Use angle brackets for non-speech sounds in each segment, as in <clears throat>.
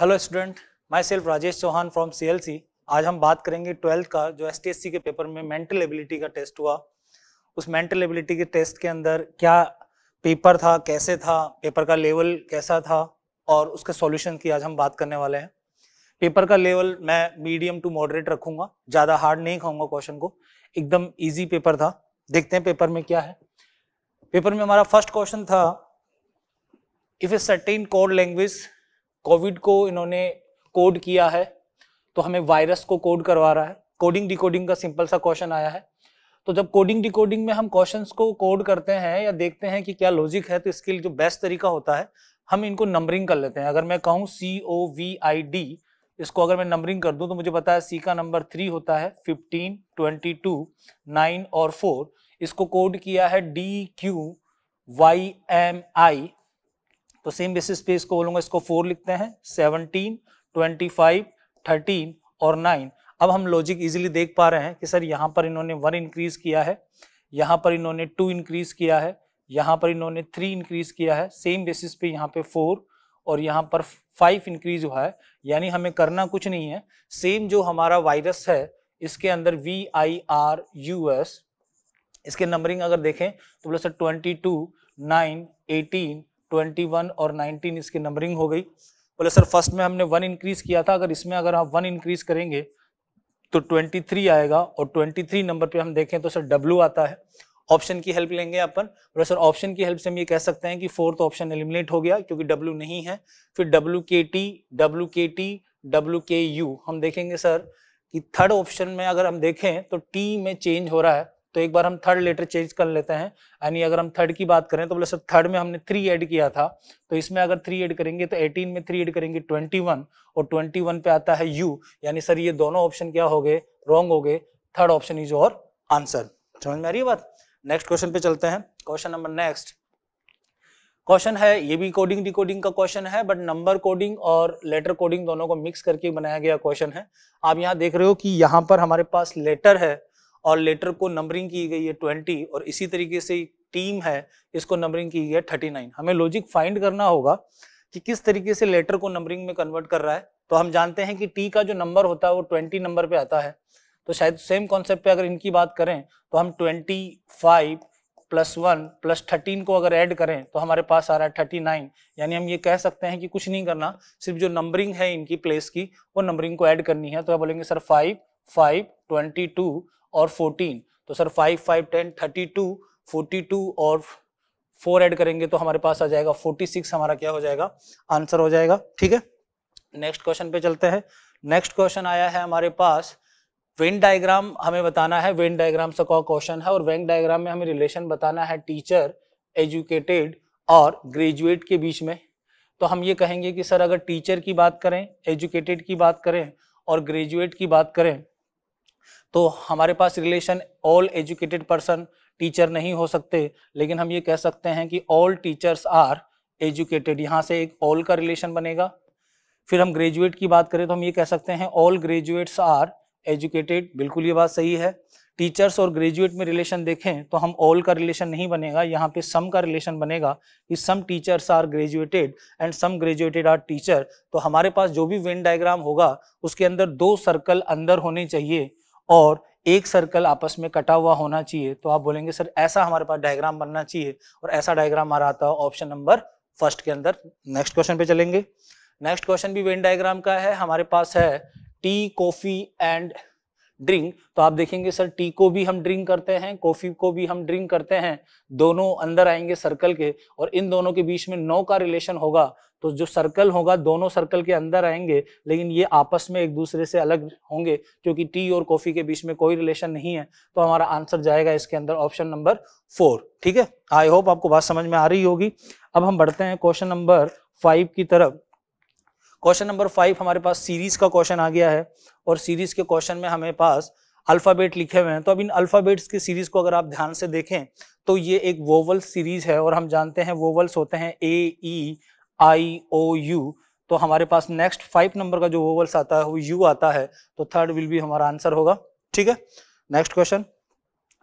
Hello student myself Rajesh Chauhan from C आज हम बात करेंगे ट्वेल्थ का जो एस के पेपर में मेंटल एबिलिटी का टेस्ट हुआ उस मेंटल एबिलिटी के टेस्ट के अंदर क्या पेपर था कैसे था पेपर का लेवल कैसा था और उसके सॉल्यूशन की आज हम बात करने वाले हैं पेपर का लेवल मैं मीडियम टू मॉडरेट रखूंगा ज़्यादा हार्ड नहीं खाऊंगा क्वेश्चन को एकदम ईजी पेपर था देखते हैं पेपर में क्या है पेपर में हमारा फर्स्ट क्वेश्चन था if a certain code language COVID को इन्होंने कोड किया है तो हमें वायरस को कोड करवा रहा है कोडिंग डिकोडिंग का सिंपल सा क्वेश्चन आया है तो जब कोडिंग डिकोडिंग में हम क्वेश्चन को कोड करते हैं या देखते हैं कि क्या लॉजिक है तो इसके लिए जो बेस्ट तरीका होता है हम इनको नंबरिंग कर लेते हैं अगर मैं कहूँ सी ओ वी आई डी इसको अगर मैं नंबरिंग कर दूं तो मुझे पता है सी का नंबर थ्री होता है फिफ्टीन ट्वेंटी टू नाइन और फोर इसको कोड किया है D Q Y M I तो सेम बेसिस पे इसको बोलूँगा इसको फोर लिखते हैं सेवनटीन ट्वेंटी फाइव थर्टीन और नाइन अब हम लॉजिक इजीली देख पा रहे हैं कि सर यहाँ पर इन्होंने वन इंक्रीज किया है यहाँ पर इन्होंने टू इंक्रीज किया है यहाँ पर इन्होंने थ्री इंक्रीज किया है सेम बेसिस पे यहाँ पे फोर और यहाँ पर फाइव इंक्रीज हुआ है यानी हमें करना कुछ नहीं है सेम जो हमारा वायरस है इसके अंदर V I R U S इसके नंबरिंग अगर देखें तो बोले sir twenty two nine eighteen 21 और 19 इसकी नंबरिंग हो गई बोले सर फर्स्ट में हमने वन इंक्रीज किया था अगर इसमें अगर हम वन इंक्रीज करेंगे तो 23 आएगा और 23 नंबर पे हम देखें तो सर डब्ल्यू आता है ऑप्शन की हेल्प लेंगे अपन बोले सर ऑप्शन की हेल्प से हम ये कह सकते हैं कि फोर्थ ऑप्शन एलिमिनेट हो गया क्योंकि डब्लू नहीं है फिर W K T W K T W K U हम देखेंगे सर कि थर्ड ऑप्शन में अगर हम देखें तो टी में चेंज हो रहा है तो एक बार हम थर्ड लेटर चेंज कर लेते हैं यानी अगर हम थर्ड की बात करें तो बोले सर थर्ड में हमने थ्री ऐड किया था तो इसमें अगर थ्री ऐड करेंगे तो एटीन में थ्री ऐड करेंगे ट्वेंटी वन और ट्वेंटी वन पे आता है यू यानी सर ये दोनों ऑप्शन क्या हो गए रॉन्ग हो गए थर्ड ऑप्शन इज और आंसर समझ में आ रही है बात नेक्स्ट क्वेश्चन पे चलते हैं क्वेश्चन नंबर नेक्स्ट क्वेश्चन है ये भी कोडिंग डिकोडिंग का क्वेश्चन है बट नंबर कोडिंग और लेटर कोडिंग दोनों को मिक्स करके बनाया गया क्वेश्चन है आप यहाँ देख रहे हो कि यहाँ पर हमारे पास लेटर है और लेटर को नंबरिंग की गई है ट्वेंटी और इसी तरीके से टीम है इसको नंबरिंग की गई है थर्टी नाइन हमें लॉजिक फाइंड करना होगा कि किस तरीके से लेटर को नंबरिंग में कन्वर्ट कर रहा है तो हम जानते हैं कि टी का जो नंबर होता है वो ट्वेंटी नंबर पे आता है तो शायद सेम कॉन्सेप्ट पे अगर इनकी बात करें तो हम twenty five plus one plus thirteen को अगर ऐड करें तो हमारे पास आ रहा है थर्टी नाइन यानी हम ये कह सकते हैं कि कुछ नहीं करना सिर्फ जो नंबरिंग है इनकी प्लेस की वो नंबरिंग को ऐड करनी है तो आप बोलेंगे sir five five twenty two और फोर्टीन तो sir five five ten thirty two forty two और फोर ऐड करेंगे तो हमारे पास आ जाएगा फोर्टी सिक्स हमारा क्या हो जाएगा आंसर हो जाएगा ठीक है नेक्स्ट क्वेश्चन पे चलते हैं नेक्स्ट क्वेश्चन आया है हमारे पास वेन डायग्राम हमें बताना है वेन डायग्राम से कौन क्वेश्चन है और वेन डायग्राम में हमें रिलेशन बताना है टीचर एजुकेटेड और ग्रेजुएट के बीच में तो हम ये कहेंगे कि सर अगर टीचर की बात करें एजुकेटेड की बात करें और ग्रेजुएट की बात करें तो हमारे पास relation all educated person teacher नहीं हो सकते लेकिन हम ये कह सकते हैं कि ऑल टीचर्स आर एजुकेटेड यहाँ से एक ऑल का रिलेशन बनेगा फिर हम ग्रेजुएट की बात करें तो हम ये कह सकते हैं ऑल ग्रेजुएट्स आर एजुकेटेड बिल्कुल ये बात सही है टीचर्स और ग्रेजुएट में रिलेशन देखें तो हम ऑल का रिलेशन नहीं बनेगा यहाँ पे सम का रिलेशन बनेगा कि some teachers are graduated and some graduated are teacher तो हमारे पास जो भी वेन डायग्राम होगा उसके अंदर दो सर्कल अंदर होने चाहिए और एक सर्कल आपस में कटा हुआ होना चाहिए तो आप बोलेंगे सर ऐसा हमारे पास डायग्राम बनना चाहिए और ऐसा डायग्राम हमारा आता है ऑप्शन नंबर फर्स्ट के अंदर नेक्स्ट क्वेश्चन पे चलेंगे नेक्स्ट क्वेश्चन भी वेन डायग्राम का है हमारे पास है टी कॉफी एंड ड्रिंक तो आप देखेंगे सर टी को भी हम ड्रिंक करते हैं कॉफी को भी हम ड्रिंक करते हैं दोनों अंदर आएंगे सर्कल के और इन दोनों के बीच में नौ का रिलेशन होगा तो जो सर्कल होगा दोनों सर्कल के अंदर आएंगे लेकिन ये आपस में एक दूसरे से अलग होंगे क्योंकि टी और कॉफी के बीच में कोई रिलेशन नहीं है तो हमारा आंसर जाएगा इसके अंदर ऑप्शन नंबर फोर ठीक है आई होप आपको बात समझ में आ रही होगी अब हम बढ़ते हैं क्वेश्चन नंबर फाइव की तरफ क्वेश्चन नंबर फाइव हमारे पास सीरीज का क्वेश्चन आ गया है और सीरीज के क्वेश्चन में हमें पास अल्फ़ाबेट लिखे हुए हैं तो अब इन अल्फ़ाबेट्स की सीरीज़ को अगर आप ध्यान से देखें तो ये एक वोवल सीरीज़ है और हम जानते हैं वोवल्स होते हैं ए ई आई ओ यू तो हमारे पास नेक्स्ट फाइव नंबर का जो वोवल्स आता है वो यू आता है तो थर्ड विल भी हमारा आंसर होगा ठीक है next question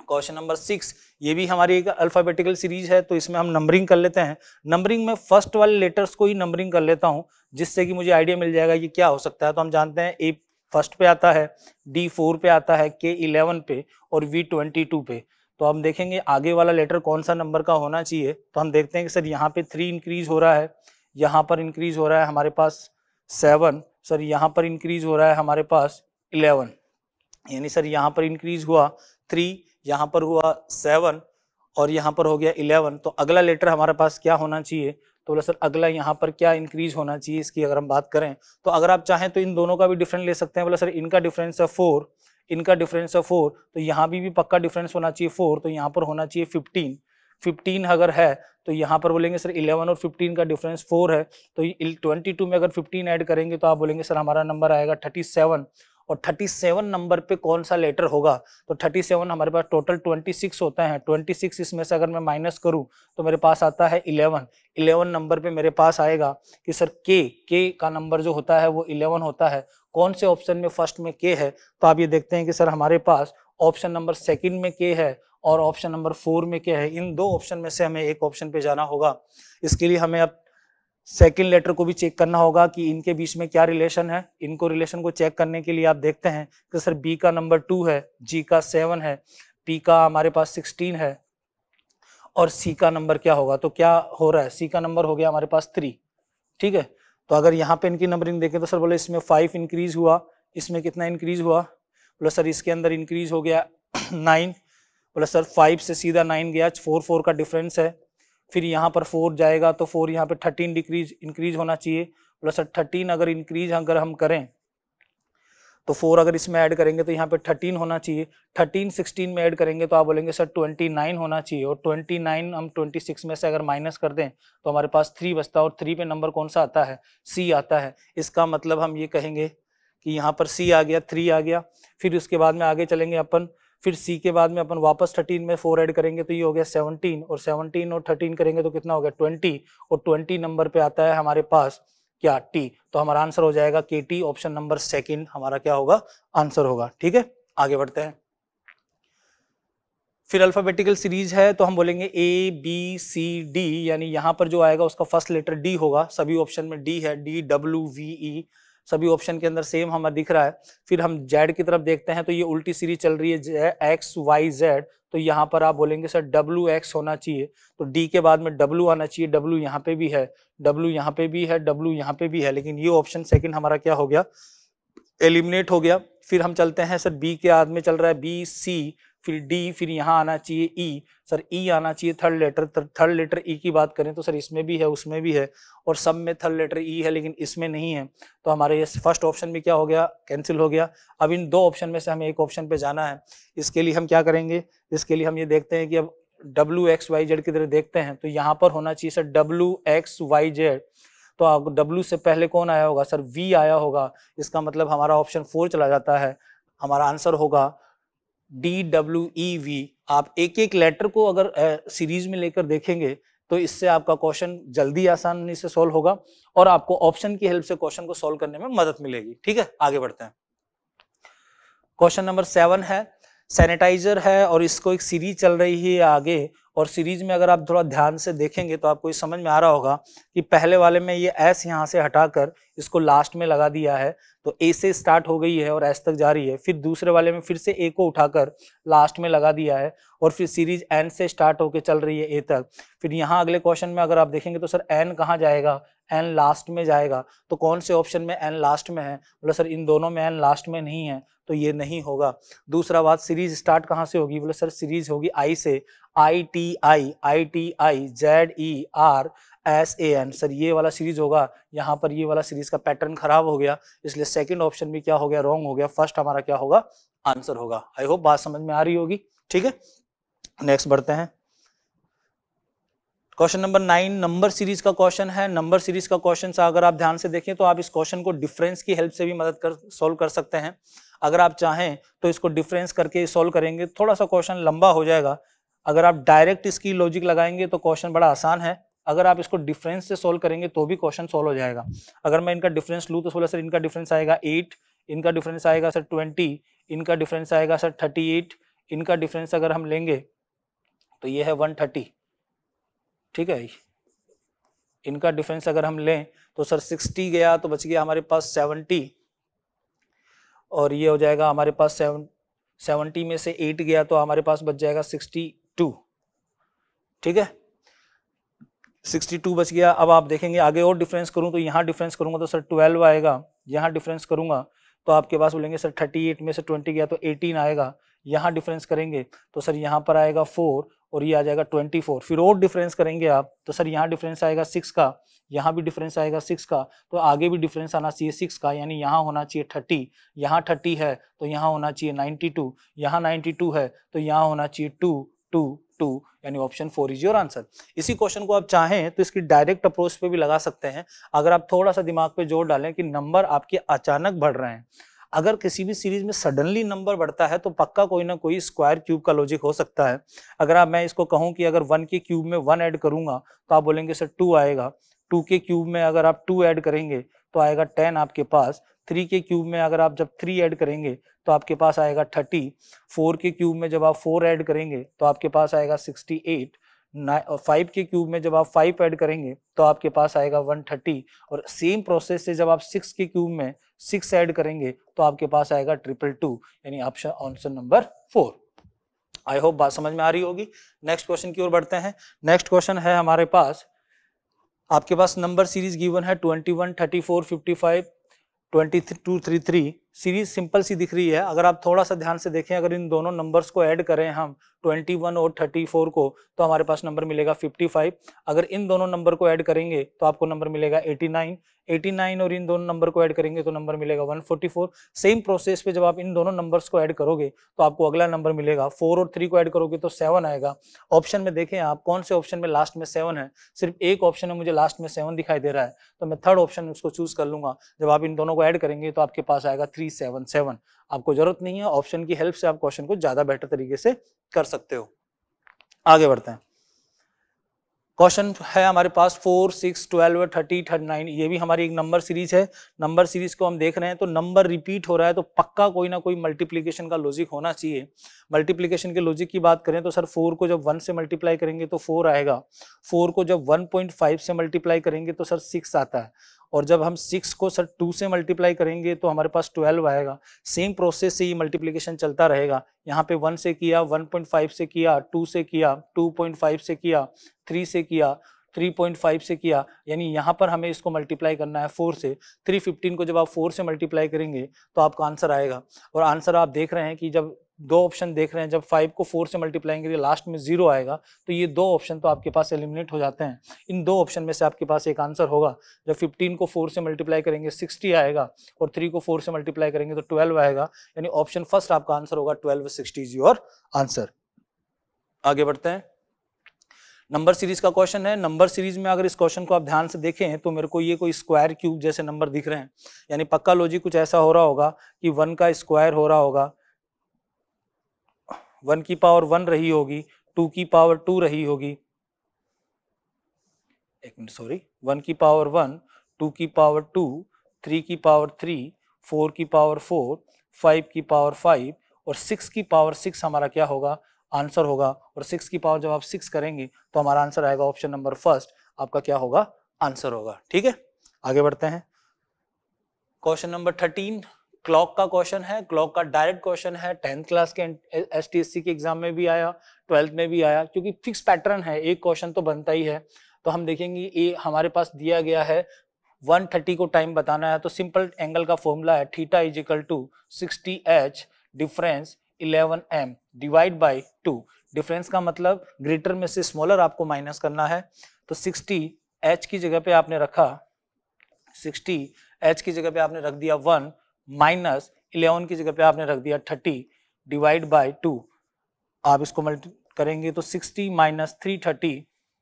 question number six ये भी हमारी एक अल्फाबेटिकल सीरीज है तो इसमें हम नंबरिंग कर लेते हैं नंबरिंग में फर्स्ट वाले लेटर्स को ही नंबरिंग कर लेता हूँ जिससे कि मुझे आइडिया मिल जाएगा कि क्या हो सकता है तो हम जानते हैं ए फर्स्ट पे आता है डी फोर पे आता है के इलेवन पे और वी ट्वेंटी टू पे तो हम देखेंगे आगे वाला लेटर कौन सा नंबर का होना चाहिए तो हम देखते हैं कि सर यहाँ पे थ्री इंक्रीज हो रहा है यहाँ पर इंक्रीज हो रहा है हमारे पास सेवन सर यहाँ पर इंक्रीज हो रहा है हमारे पास इलेवन यानी सर यहाँ पर इंक्रीज हुआ थ्री यहाँ पर हुआ सेवन और यहाँ पर हो गया इलेवन तो अगला लेटर हमारे पास क्या होना चाहिए तो बोला सर अगला यहाँ पर क्या इंक्रीज होना चाहिए इसकी अगर हम बात करें तो अगर आप चाहें तो इन दोनों का भी डिफरेंस ले सकते हैं बोला सर इनका डिफरेंस है फोर इनका डिफरेंस है फोर तो यहाँ भी, भी पक्का डिफरेंस होना चाहिए फोर तो यहाँ पर होना चाहिए फिफ्टीन फिफ्टीन अगर है तो यहाँ पर बोलेंगे सर इलेवन और फिफ्टीन का डिफरेंस फोर है तो ट्वेंटी टू में अगर फिफ्टीन ऐड करेंगे तो आप बोलेंगे सर हमारा नंबर आएगा थर्टी सेवन और 37 नंबर पे कौन सा लेटर होगा तो 37 हमारे पास टोटल 26 होता है 26 इसमें से अगर मैं माइनस करूं तो मेरे पास आता है 11 11 नंबर पे मेरे पास आएगा कि सर के के का नंबर जो होता है वो 11 होता है कौन से ऑप्शन में फर्स्ट में के है तो आप ये देखते हैं कि सर हमारे पास ऑप्शन नंबर सेकेंड में के है और ऑप्शन नंबर फोर में के है इन दो ऑप्शन में से हमें एक ऑप्शन पे जाना होगा इसके लिए हमें अब सेकेंड लेटर को भी चेक करना होगा कि इनके बीच में क्या रिलेशन है इनको रिलेशन को चेक करने के लिए आप देखते हैं कि सर बी का नंबर टू है जी का सेवन है पी का हमारे पास सिक्सटीन है और सी का नंबर क्या होगा तो क्या हो रहा है सी का नंबर हो गया हमारे पास थ्री ठीक है तो अगर यहाँ पे इनकी नंबरिंग देखें तो सर बोले इसमें फाइव इंक्रीज हुआ इसमें कितना इंक्रीज हुआ बोला सर इसके अंदर इंक्रीज हो गया नाइन <clears throat> बोला सर फाइव से सीधा नाइन गया फोर फोर का डिफरेंस है फिर यहाँ पर फोर जाएगा तो फोर यहाँ पर थर्टीन डिक्रीज इंक्रीज होना चाहिए प्लस थर्टीन अगर इंक्रीज अगर हम करें तो फोर अगर इसमें ऐड करेंगे तो यहाँ पे थर्टीन होना चाहिए थर्टीन सिक्सटीन में ऐड करेंगे तो आप बोलेंगे सर ट्वेंटी नाइन होना चाहिए और ट्वेंटी नाइन हम ट्वेंटी सिक्स में से अगर माइनस कर दें तो हमारे पास थ्री बचता है और थ्री पे नंबर कौन सा आता है सी आता है इसका मतलब हम ये कहेंगे कि यहाँ पर सी आ गया थ्री आ गया फिर उसके बाद में आगे चलेंगे अपन फिर सी के बाद में अपन वापस थर्टीन में फोर ऐड करेंगे तो ये हो गया सेवनटीन और सेवनटीन और थर्टीन करेंगे तो कितना हो गया ट्वेंटी और ट्वेंटी नंबर पे आता है हमारे पास क्या टी तो हमारा आंसर हो जाएगा के टी ऑप्शन नंबर सेकेंड हमारा क्या होगा आंसर होगा ठीक है आगे बढ़ते हैं फिर अल्फाबेटिकल सीरीज है तो हम बोलेंगे ए बी सी डी यानी यहाँ पर जो आएगा उसका फर्स्ट लेटर डी होगा सभी ऑप्शन में डी है डी डब्ल्यू वी ई सभी ऑप्शन के अंदर सेम हमें दिख रहा है फिर हम जेड की तरफ देखते हैं तो ये उल्टी सीरीज चल रही है एक्स वाई जेड तो यहाँ पर आप बोलेंगे सर डब्ल्यू एक्स होना चाहिए तो डी के बाद में डब्ल्यू आना चाहिए डब्ल्यू यहाँ पे भी है डब्ल्यू यहाँ पे भी है डब्ल्यू यहाँ पे भी है लेकिन ये ऑप्शन सेकेंड हमारा क्या हो गया एलिमिनेट हो गया फिर हम चलते हैं सर बी के आदमी चल रहा है बी सी फिर डी फिर यहाँ आना चाहिए E e। Sir E e आना चाहिए third letter third letter E की बात करें तो सर इसमें भी है उसमें भी है और सब में थर्ड लेटर ई है लेकिन इसमें नहीं है तो हमारे ये फर्स्ट ऑप्शन भी क्या हो गया कैंसिल हो गया अब इन दो ऑप्शन में से हमें एक ऑप्शन पे जाना है इसके लिए हम क्या करेंगे इसके लिए हम ये देखते हैं कि अब डब्ल्यू एक्स वाई जेड की तरह देखते हैं तो यहाँ पर होना चाहिए sir W X Y Z तो आप डब्ल्यू से पहले कौन आया होगा सर वी आया होगा इसका मतलब हमारा ऑप्शन फोर चला जाता है हमारा आंसर होगा डी डब्ल्यू ई वी आप एक एक लेटर को अगर सीरीज में लेकर देखेंगे तो इससे आपका क्वेश्चन जल्दी आसानी से सॉल्व होगा और आपको ऑप्शन की हेल्प से क्वेश्चन को सॉल्व करने में मदद मिलेगी ठीक है आगे बढ़ते हैं क्वेश्चन नंबर सेवन है सैनिटाइजर है और इसको एक सीरीज चल रही है आगे और सीरीज में अगर आप थोड़ा ध्यान से देखेंगे तो आपको ये समझ में आ रहा होगा कि पहले वाले में ये एस यहाँ से हटाकर इसको लास्ट में लगा दिया है तो ए से स्टार्ट हो गई है और एस तक जा रही है फिर दूसरे वाले में फिर से ए को उठाकर लास्ट में लगा दिया है और फिर सीरीज एन से स्टार्ट होकर चल रही है ए तक फिर यहाँ अगले क्वेश्चन में अगर आप देखेंगे तो सर एन कहाँ जाएगा एन लास्ट में जाएगा तो कौन से ऑप्शन में एन लास्ट में है बोला सर इन दोनों में एन लास्ट में नहीं है तो ये नहीं होगा दूसरा बात सीरीज स्टार्ट कहाँ से होगी बोले सर सीरीज होगी आई से I T I I T I Z E R S A N sir ये वाला सीरीज होगा यहाँ पर ये वाला सीरीज का पैटर्न खराब हो गया इसलिए सेकंड ऑप्शन भी क्या हो गया रॉन्ग हो गया फर्स्ट हमारा क्या होगा आंसर होगा आई होप बात समझ में आ रही होगी ठीक है नेक्स्ट बढ़ते हैं question number nine number series का क्वेश्चन है नंबर सीरीज का क्वेश्चन अगर आप ध्यान से देखें तो आप इस क्वेश्चन को डिफरेंस की हेल्प से भी मदद कर सोल्व कर सकते हैं अगर आप चाहें तो इसको डिफरेंस करके सॉल्व करेंगे थोड़ा सा क्वेश्चन लंबा हो जाएगा अगर आप डायरेक्ट इसकी लॉजिक लगाएंगे तो क्वेश्चन बड़ा आसान है अगर आप इसको डिफरेंस से सॉल्व करेंगे तो भी क्वेश्चन सॉल्व हो जाएगा अगर मैं इनका डिफरेंस लूँ तो सोलह सर इनका डिफरेंस आएगा एट इनका डिफरेंस आएगा सर ट्वेंटी इनका डिफरेंस आएगा सर थर्टी एट इनका डिफरेंस अगर हम लेंगे तो ये है वन थर्टी ठीक है इनका डिफरेंस अगर हम लें तो सर सिक्सटी गया तो बच गया हमारे पास सेवेंटी और ये हो जाएगा हमारे पास सेवन सेवेंटी में से एट गया तो हमारे पास बच जाएगा सिक्सटी टू ठीक है सिक्सटी टू बच गया अब आप देखेंगे आगे और डिफरेंस करूँ तो यहाँ डिफरेंस करूँगा तो सर ट्वेल्व आएगा यहाँ डिफरेंस करूँगा तो आपके पास बोलेंगे सर थर्टी एट में से ट्वेंटी गया तो एटीन आएगा यहाँ डिफरेंस करेंगे तो सर यहाँ पर आएगा फोर और ये आ जाएगा ट्वेंटी फोर फिर और डिफरेंस करेंगे आप तो सर यहाँ डिफरेंस आएगा सिक्स का यहाँ भी डिफरेंस आएगा सिक्स का तो आगे भी डिफरेंस आना चाहिए सिक्स का यानी यहाँ होना चाहिए थर्टी यहाँ थर्टी है तो यहाँ होना चाहिए नाइन्टी टू यहाँ नाइन्टी टू है तो यहाँ होना चाहिए टू टू टू यानी option four is your answer इसी क्वेश्चन को आप चाहें तो इसकी डायरेक्ट अप्रोच पे भी लगा सकते हैं अगर आप थोड़ा सा दिमाग पे जोर डालें कि नंबर आपके अचानक बढ़ रहे हैं अगर किसी भी सीरीज में सडनली नंबर बढ़ता है तो पक्का कोई ना कोई स्क्वायर क्यूब का लॉजिक हो सकता है अगर आप मैं इसको कहूँ कि अगर वन के क्यूब में वन ऐड करूँगा तो आप बोलेंगे सर टू आएगा टू के क्यूब में अगर आप टू ऐड करेंगे तो आएगा टेन आपके पास थ्री के क्यूब में अगर आप जब थ्री ऐड करेंगे तो आपके पास आएगा थर्टी फोर के क्यूब में जब आप फोर ऐड करेंगे तो आपके पास आएगा सिक्सटी एट फाइव के क्यूब में जब आप फाइव ऐड करेंगे तो आपके पास आएगा वन थर्टी और सेम प्रोसेस से जब आप सिक्स के क्यूब में सिक्स ऐड करेंगे तो आपके पास आएगा ट्रिपल टू यानी option answer number four I hope बात समझ में आ रही होगी नेक्स्ट क्वेश्चन की ओर बढ़ते हैं नेक्स्ट क्वेश्चन है हमारे पास आपके पास नंबर सीरीज गिवन है twenty one thirty four fifty five twenty two three three series simple सी दिख रही है अगर आप थोड़ा सा ध्यान से देखें अगर इन दोनों नंबर्स को ऐड करें हम 21 और 34 को तो हमारे पास नंबर मिलेगा 55 अगर इन दोनों नंबर को ऐड करेंगे तो आपको नंबर मिलेगा 89 89 और इन दोनों नंबर को ऐड करेंगे तो नंबर मिलेगा 144 सेम प्रोसेस पे जब आप इन दोनों नंबर्स को ऐड करोगे तो आपको अगला नंबर मिलेगा फोर और थ्री को ऐड करोगे तो सेवन आएगा ऑप्शन में देखें आप कौन से ऑप्शन में लास्ट में सेवन है सिर्फ एक ऑप्शन में मुझे लास्ट में सेवन दिखाई दे रहा है तो मैं थर्ड ऑप्शन उसको चूज कर लूंगा जब आप इन दोनों को ऐड करेंगे तो आपके पास आएगा थ्री सेवन सेवन आपको जरूरत नहीं है ऑप्शन की हेल्प से आप क्वेश्चन को ज्यादा बेटर तरीके से कर सकते हो आगे बढ़ते हैं क्वेश्चन है हमारे पास four six twelve thirty thirty nine ये भी हमारी एक नंबर सीरीज है नंबर सीरीज को हम देख रहे हैं तो नंबर रिपीट हो रहा है तो पक्का कोई ना कोई मल्टीप्लीकेशन का लॉजिक होना चाहिए मल्टीप्लीकेशन के लॉजिक की बात करें तो सर फोर को जब वन से मल्टीप्लाई करेंगे तो फोर आएगा फोर को जब वन पॉइंट फाइव से मल्टीप्लाई करेंगे तो सर सिक्स आता है और जब हम सिक्स को सर टू से मल्टीप्लाई करेंगे तो हमारे पास ट्वेल्व आएगा सेम प्रोसेस से ये मल्टीप्लीकेशन चलता रहेगा यहाँ पे वन से किया वन पॉइंट फाइव से किया टू से किया टू पॉइंट फाइव से किया थ्री से किया थ्री पॉइंट फाइव से किया यानी यहाँ पर हमें इसको मल्टीप्लाई करना है फ़ोर से थ्री फिफ्टीन को जब आप फोर से मल्टीप्लाई करेंगे तो आपका आंसर आएगा और आंसर आप देख रहे हैं कि जब दो ऑप्शन देख रहे हैं जब फाइव को फोर से मल्टीप्लाई करिए लास्ट में जीरो आएगा तो ये दो ऑप्शन तो आपके पास एलिमिनेट हो जाते हैं इन दो ऑप्शन में से आपके पास एक आंसर होगा जब फिफ्टीन को फोर से मल्टीप्लाई करेंगे सिक्सटी आएगा और थ्री को फोर से मल्टीप्लाई करेंगे तो ट्वेल्व आएगा यानी ऑप्शन फर्स्ट आपका आंसर होगा twelve sixty is your answer आगे बढ़ते हैं नंबर सीरीज का क्वेश्चन है नंबर सीरीज में अगर इस क्वेश्चन को आप ध्यान से देखें तो मेरे को ये कोई स्क्वायर क्यूब जैसे नंबर दिख रहे हैं यानी पक्का लॉजिक कुछ ऐसा हो रहा होगा कि वन का स्क्वायर हो रहा होगा वन की पावर वन रही होगी टू की पावर टू रही होगी एक मिनट सॉरी वन की पावर वन टू की पावर टू थ्री की पावर थ्री फोर की पावर फोर फाइव की पावर फाइव और सिक्स की पावर सिक्स हमारा क्या होगा आंसर होगा और सिक्स की पावर जब आप सिक्स करेंगे तो हमारा आंसर आएगा ऑप्शन नंबर फर्स्ट आपका क्या होगा आंसर होगा ठीक है आगे बढ़ते हैं क्वेश्चन नंबर थर्टीन क्लॉक का क्वेश्चन है क्लॉक का डायरेक्ट क्वेश्चन है टेंथ क्लास के एस के एग्जाम में भी आया ट्वेल्थ में भी आया क्योंकि फिक्स पैटर्न है एक क्वेश्चन तो बनता ही है तो हम देखेंगे ये हमारे पास दिया गया है 130 को टाइम बताना है तो सिंपल एंगल का फॉर्मूला है theta is equal to sixty H difference eleven M divide by two difference का मतलब ग्रेटर में से स्मॉलर आपको माइनस करना है तो सिक्सटी एच की जगह पे आपने रखा सिक्सटी एच की जगह पे आपने रख दिया वन माइनस इलेवन की जगह पे आपने रख दिया थर्टी डिवाइड बाय टू आप इसको मल्टी करेंगे तो sixty minus three thirty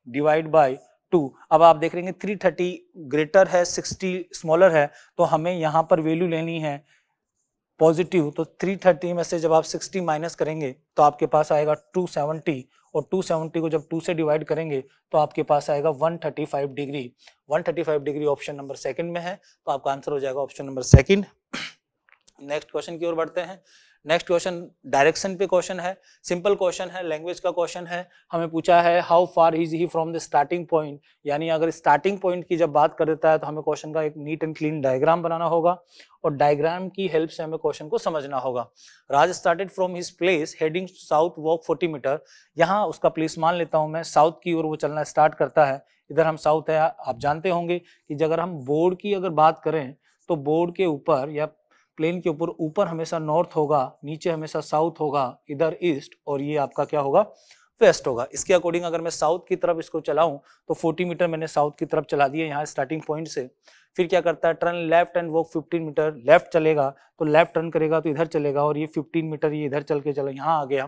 divide by two अब आप देख रहेंगे थ्री थर्टी ग्रेटर है सिक्सटी स्मॉलर है तो हमें यहाँ पर वैल्यू लेनी है पॉजिटिव तो थ्री थर्टी में से जब आप सिक्सटी माइनस करेंगे तो आपके पास आएगा टू सेवनटी और टू सेवनटी को जब टू से डिवाइड करेंगे तो आपके पास आएगा one thirty five degree one thirty five degree option number second में है तो आपका आंसर हो जाएगा option number second next question की ओर बढ़ते हैं नेक्स्ट क्वेश्चन डायरेक्शन पे क्वेश्चन है सिंपल क्वेश्चन है लैंग्वेज का क्वेश्चन है हमें पूछा है how far is he from the starting point यानी अगर स्टार्टिंग पॉइंट की जब बात कर देता है तो हमें क्वेश्चन का एक नीट एंड क्लीन डायग्राम बनाना होगा और डायग्राम की हेल्प से हमें क्वेश्चन को समझना होगा Raj started from his place heading south walk forty metre यहाँ उसका प्लेस मान लेता हूँ मैं साउथ की ओर वो चलना स्टार्ट करता है इधर हम साउथ है आप जानते होंगे कि अगर हम बोर्ड की अगर बात करें तो बोर्ड के ऊपर या प्लेन के ऊपर ऊपर हमेशा नॉर्थ होगा नीचे हमेशा साउथ होगा इधर ईस्ट और ये आपका क्या होगा वेस्ट होगा इसके अकॉर्डिंग अगर मैं साउथ की तरफ इसको चलाऊं तो 40 मीटर मैंने साउथ की तरफ चला दिया यहाँ स्टार्टिंग पॉइंट से फिर क्या करता है टर्न लेफ्ट एंड वो 15 मीटर लेफ्ट चलेगा तो लेफ्ट टर्न करेगा तो इधर चलेगा और ये 15 मीटर ये इधर चल के चला यहाँ आ गया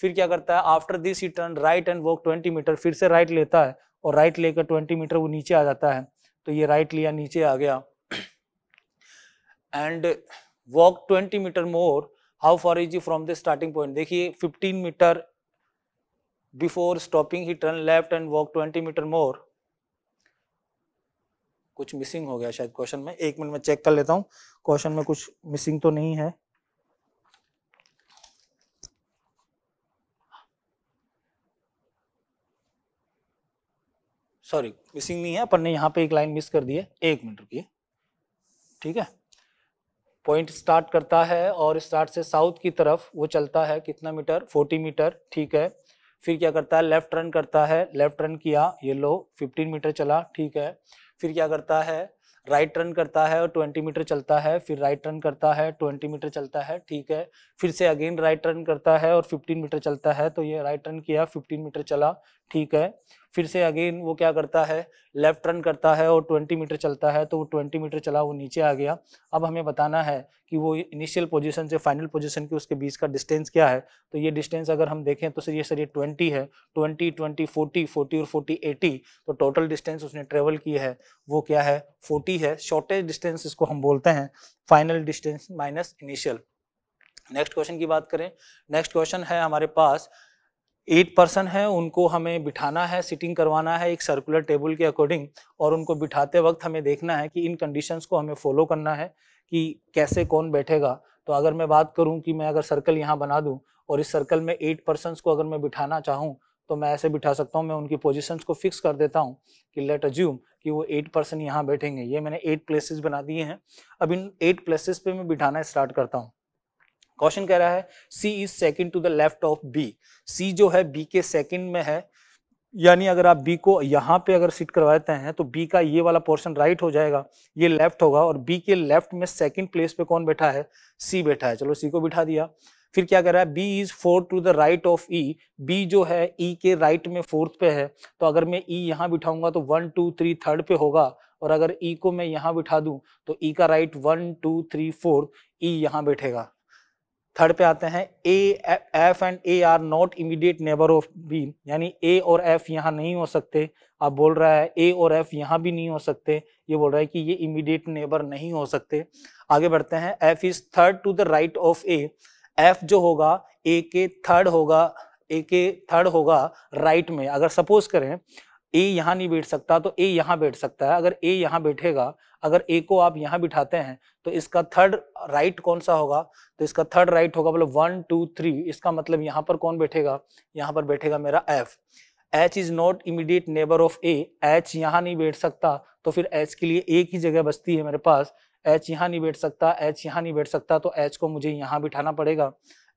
फिर क्या करता है after this he turn right and walk twenty metre फिर से राइट लेता है और राइट लेकर ट्वेंटी मीटर वो नीचे आ जाता है तो ये राइट लिया नीचे आ गया and walk twenty metre more how far is you from the starting point देखिए fifteen metre before stopping he turn left and walk twenty metre more कुछ मिसिंग हो गया शायद क्वेश्चन में एक मिनट में चेक कर लेता हूं क्वेश्चन में कुछ मिसिंग तो नहीं है सॉरी मिसिंग नहीं है अपन ने यहाँ पे एक लाइन मिस कर दी है एक मिनट रुकिए ठीक है पॉइंट स्टार्ट करता है और स्टार्ट से साउथ की तरफ वो चलता है कितना मीटर 40 मीटर ठीक है फिर क्या करता है लेफ्ट रन करता है लेफ्ट रन किया ये लो 15 मीटर चला ठीक है फिर क्या करता है राइट रन करता है और ट्वेंटी मीटर चलता है फिर राइट रन करता है ट्वेंटी मीटर चलता है ठीक है फिर से अगेन राइट रन करता है और फिफ्टीन मीटर चलता है तो ये राइट रन किया 15 मीटर चला ठीक है फिर से अगेन वो क्या करता है लेफ्ट रन करता है और ट्वेंटी मीटर चलता है तो वो ट्वेंटी मीटर चला वो नीचे आ गया अब हमें बताना है कि वो इनिशियल पोजिशन से फाइनल पोजिशन की उसके बीच का डिस्टेंस क्या है तो ये डिस्टेंस अगर हम देखें तो सर ये सर ये ट्वेंटी है ट्वेंटी ट्वेंटी फोर्टी फोर्टी और फोर्टी एटी तो टोटल डिस्टेंस उसने ट्रेवल की है वो क्या है 40 छोटी है शॉर्टेज डिस्टेंस इसको हम बोलते हैं final distance minus initial next question की बात करें नेक्स्ट क्वेश्चन है हमारे पास एट पर्सन है उनको हमें बिठाना है सिटिंग करवाना है एक सर्कुलर टेबल के अकॉर्डिंग और उनको बिठाते वक्त हमें देखना है कि इन कंडीशंस को हमें फॉलो करना है कि कैसे कौन बैठेगा तो अगर मैं बात करूं कि मैं अगर सर्कल यहां बना दूं और इस सर्कल में एट पर्सन को अगर मैं बिठाना चाहूँ तो मैं ऐसे बिठा सकता हूँ मैं उनकी पोजीशंस को फिक्स कर देता हूँ कि लेट अज्यूम कि वो एट पर्सन यहाँ बैठेंगे ये मैंने एट प्लेसेस बना दिए हैं अब इन एट प्लेसेस पे मैं बिठाना स्टार्ट करता हूँ क्वेश्चन कह रहा है C is second to the left of B C जो है बी के सेकेंड में है यानी अगर आप बी को यहाँ पे अगर सीट करवाते हैं तो बी का ये वाला पोर्शन राइट right हो जाएगा ये लेफ्ट होगा और बी के लेफ्ट में सेकेंड प्लेस पे कौन बैठा है सी बैठा है चलो सी को बिठा दिया फिर क्या कर रहा है B is four to the right of E B जो है ई e के राइट में फोर्थ पे है तो अगर मैं ई e यहाँ बिठाऊंगा तो वन टू थ्री थर्ड पे होगा और अगर ई e को मैं यहाँ बिठा दूं तो ई e का right one two three fourth E यहाँ बैठेगा थर्ड पे आते हैं A F and A are not immediate neighbour of B यानी ए और एफ यहाँ नहीं हो सकते आप बोल रहा है ए और एफ यहाँ भी नहीं हो सकते ये बोल रहा है कि ये इमीडिएट नेबर नहीं हो सकते आगे बढ़ते हैं F is third to the right of A F जो होगा ए के थर्ड होगा ए के थर्ड होगा राइट में अगर सपोज करें ए यहाँ नहीं बैठ सकता तो ए यहाँ बैठ सकता है अगर ए यहाँ बैठेगा अगर ए को आप यहाँ बिठाते हैं तो इसका थर्ड राइट कौन सा होगा तो इसका थर्ड राइट होगा मतलब वन टू थ्री इसका मतलब यहाँ पर कौन बैठेगा यहाँ पर बैठेगा मेरा F H is not immediate neighbour of A H यहाँ नहीं बैठ सकता तो फिर एच के लिए ए की जगह बचती है मेरे पास एच यहाँ नहीं बैठ सकता एच यहाँ नहीं बैठ सकता तो एच को मुझे यहाँ बिठाना पड़ेगा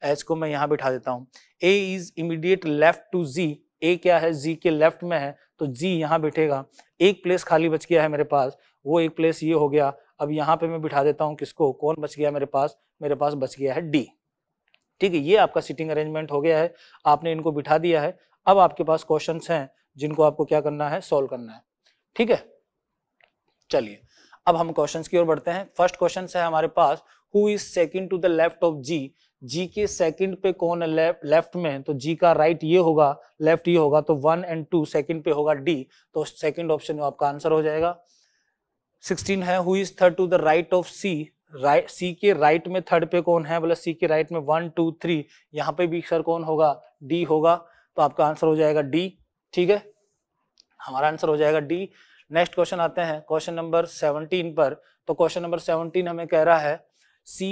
एच को मैं यहाँ बिठा देता हूँ A is immediate left to G A क्या है जी के लेफ्ट में है तो जी यहाँ बैठेगा एक प्लेस खाली बच गया है मेरे पास वो एक प्लेस ये हो गया अब यहाँ पे मैं बिठा देता हूँ किसको कौन बच गया मेरे पास मेरे पास बच गया है डी ठीक है ये आपका सिटिंग अरेंजमेंट हो गया है आपने इनको बिठा दिया है अब आपके पास क्वेश्चन हैं जिनको आपको क्या करना है सॉल्व करना है ठीक है चलिए अब हम क्वेश्चंस की ओर बढ़ते हैं फर्स्ट क्वेश्चन है हमारे पास who is second to the left of G G के सेकंड पे कौन है लेफ्ट लेफ्ट में तो जी का राइट right ये होगा लेफ्ट ये होगा तो वन एंड टू सेकंड पे होगा डी तो सेकंड ऑप्शन में आपका आंसर हो जाएगा सिक्सटीन है who is third to the right of C right C के राइट right में थर्ड पे कौन है बोला सी के राइट right में वन टू थ्री यहाँ पे भी सर कौन होगा डी होगा तो आपका आंसर हो जाएगा डी ठीक है हमारा आंसर हो जाएगा डी नेक्स्ट क्वेश्चन आते हैं क्वेश्चन नंबर सेवनटीन पर तो क्वेश्चन नंबर सेवनटीन हमें कह रहा है C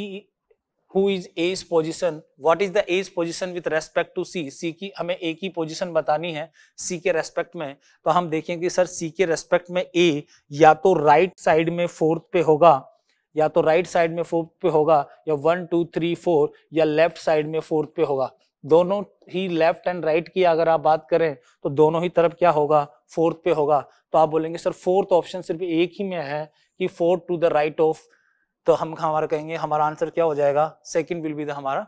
who is edge position what is the edge position with respect to C C की हमें ए की पोजिशन बतानी है सी के रेस्पेक्ट में तो हम देखेंगे सर सी के रेस्पेक्ट में ए या तो राइट right साइड में फोर्थ पे होगा या तो राइट right साइड में फोर्थ पे होगा या वन टू थ्री फोर या लेफ्ट साइड में फोर्थ पे होगा दोनों ही लेफ्ट एंड राइट की अगर आप बात करें तो दोनों ही तरफ क्या होगा फोर्थ पे होगा तो आप बोलेंगे सर फोर्थ ऑप्शन सिर्फ एक ही में है कि fourth to the right of तो हम हमारा कहेंगे हमारा आंसर क्या हो जाएगा सेकेंड विल बी द हमारा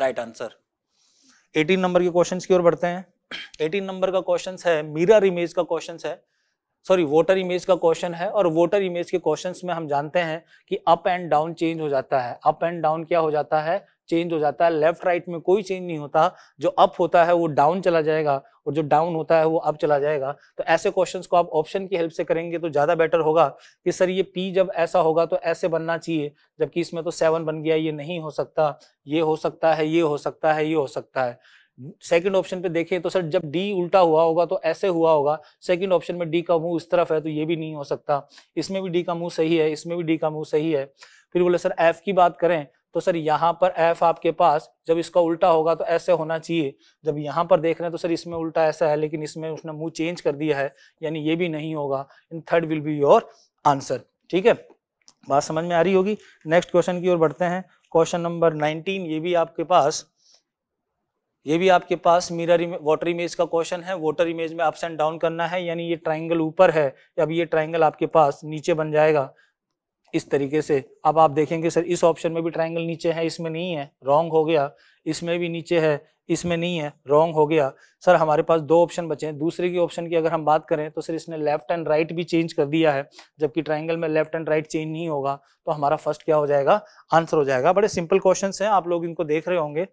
राइट आंसर 18 नंबर के क्वेश्चंस की ओर बढ़ते हैं 18 नंबर का क्वेश्चन है मिरर इमेज का क्वेश्चन है सॉरी वोटर इमेज का क्वेश्चन है और वोटर इमेज के क्वेश्चंस में हम जानते हैं कि अप एंड डाउन चेंज हो जाता है अप एंड डाउन क्या हो जाता है चेंज हो जाता है लेफ्ट राइट में कोई चेंज नहीं होता जो अप होता है वो डाउन चला जाएगा और जो डाउन होता है वो अप चला जाएगा तो ऐसे क्वेश्चंस को आप ऑप्शन की हेल्प से करेंगे तो ज़्यादा बेटर होगा कि सर ये पी जब ऐसा होगा तो ऐसे बनना चाहिए जबकि इसमें तो सेवन बन गया ये नहीं हो सकता ये हो सकता है ये हो सकता है ये हो सकता है सेकेंड ऑप्शन पे देखें तो सर जब डी उल्टा हुआ होगा तो ऐसे हुआ होगा सेकेंड ऑप्शन में डी का मुंह इस तरफ है तो ये भी नहीं हो सकता इसमें भी डी का मुंह सही है इसमें भी डी का मुंह सही है फिर बोले सर एफ की बात करें तो सर यहाँ पर एफ आपके पास जब इसका उल्टा होगा तो ऐसे होना चाहिए जब यहाँ पर देख रहे हैं तो सर इसमें उल्टा ऐसा है लेकिन इसमें उसने मुंह चेंज कर दिया है यानी ये भी नहीं होगा इन third will be your answer ठीक है बात समझ में आ रही होगी नेक्स्ट क्वेश्चन की ओर बढ़ते हैं क्वेश्चन नंबर नाइनटीन ये भी आपके पास ये भी आपके पास मिरर वाटर इमेज का क्वेश्चन है वाटर इमेज में अप्स एंड डाउन करना है यानी ये ट्राइंगल ऊपर है अब ये ट्राइंगल आपके पास नीचे बन जाएगा इस तरीके से अब आप देखेंगे सर इस ऑप्शन में भी ट्राइंगल नीचे है इसमें नहीं है रॉन्ग हो गया इसमें भी नीचे है इसमें नहीं है रॉन्ग हो गया सर हमारे पास दो ऑप्शन बचे हैं दूसरे की ऑप्शन की अगर हम बात करें तो सर इसने लेफ्ट एंड राइट भी चेंज कर दिया है जबकि ट्राइंगल में लेफ्ट एंड राइट चेंज नहीं होगा तो हमारा फर्स्ट क्या हो जाएगा आंसर हो जाएगा बड़े सिंपल क्वेश्चन हैं आप लोग इनको देख रहे होंगे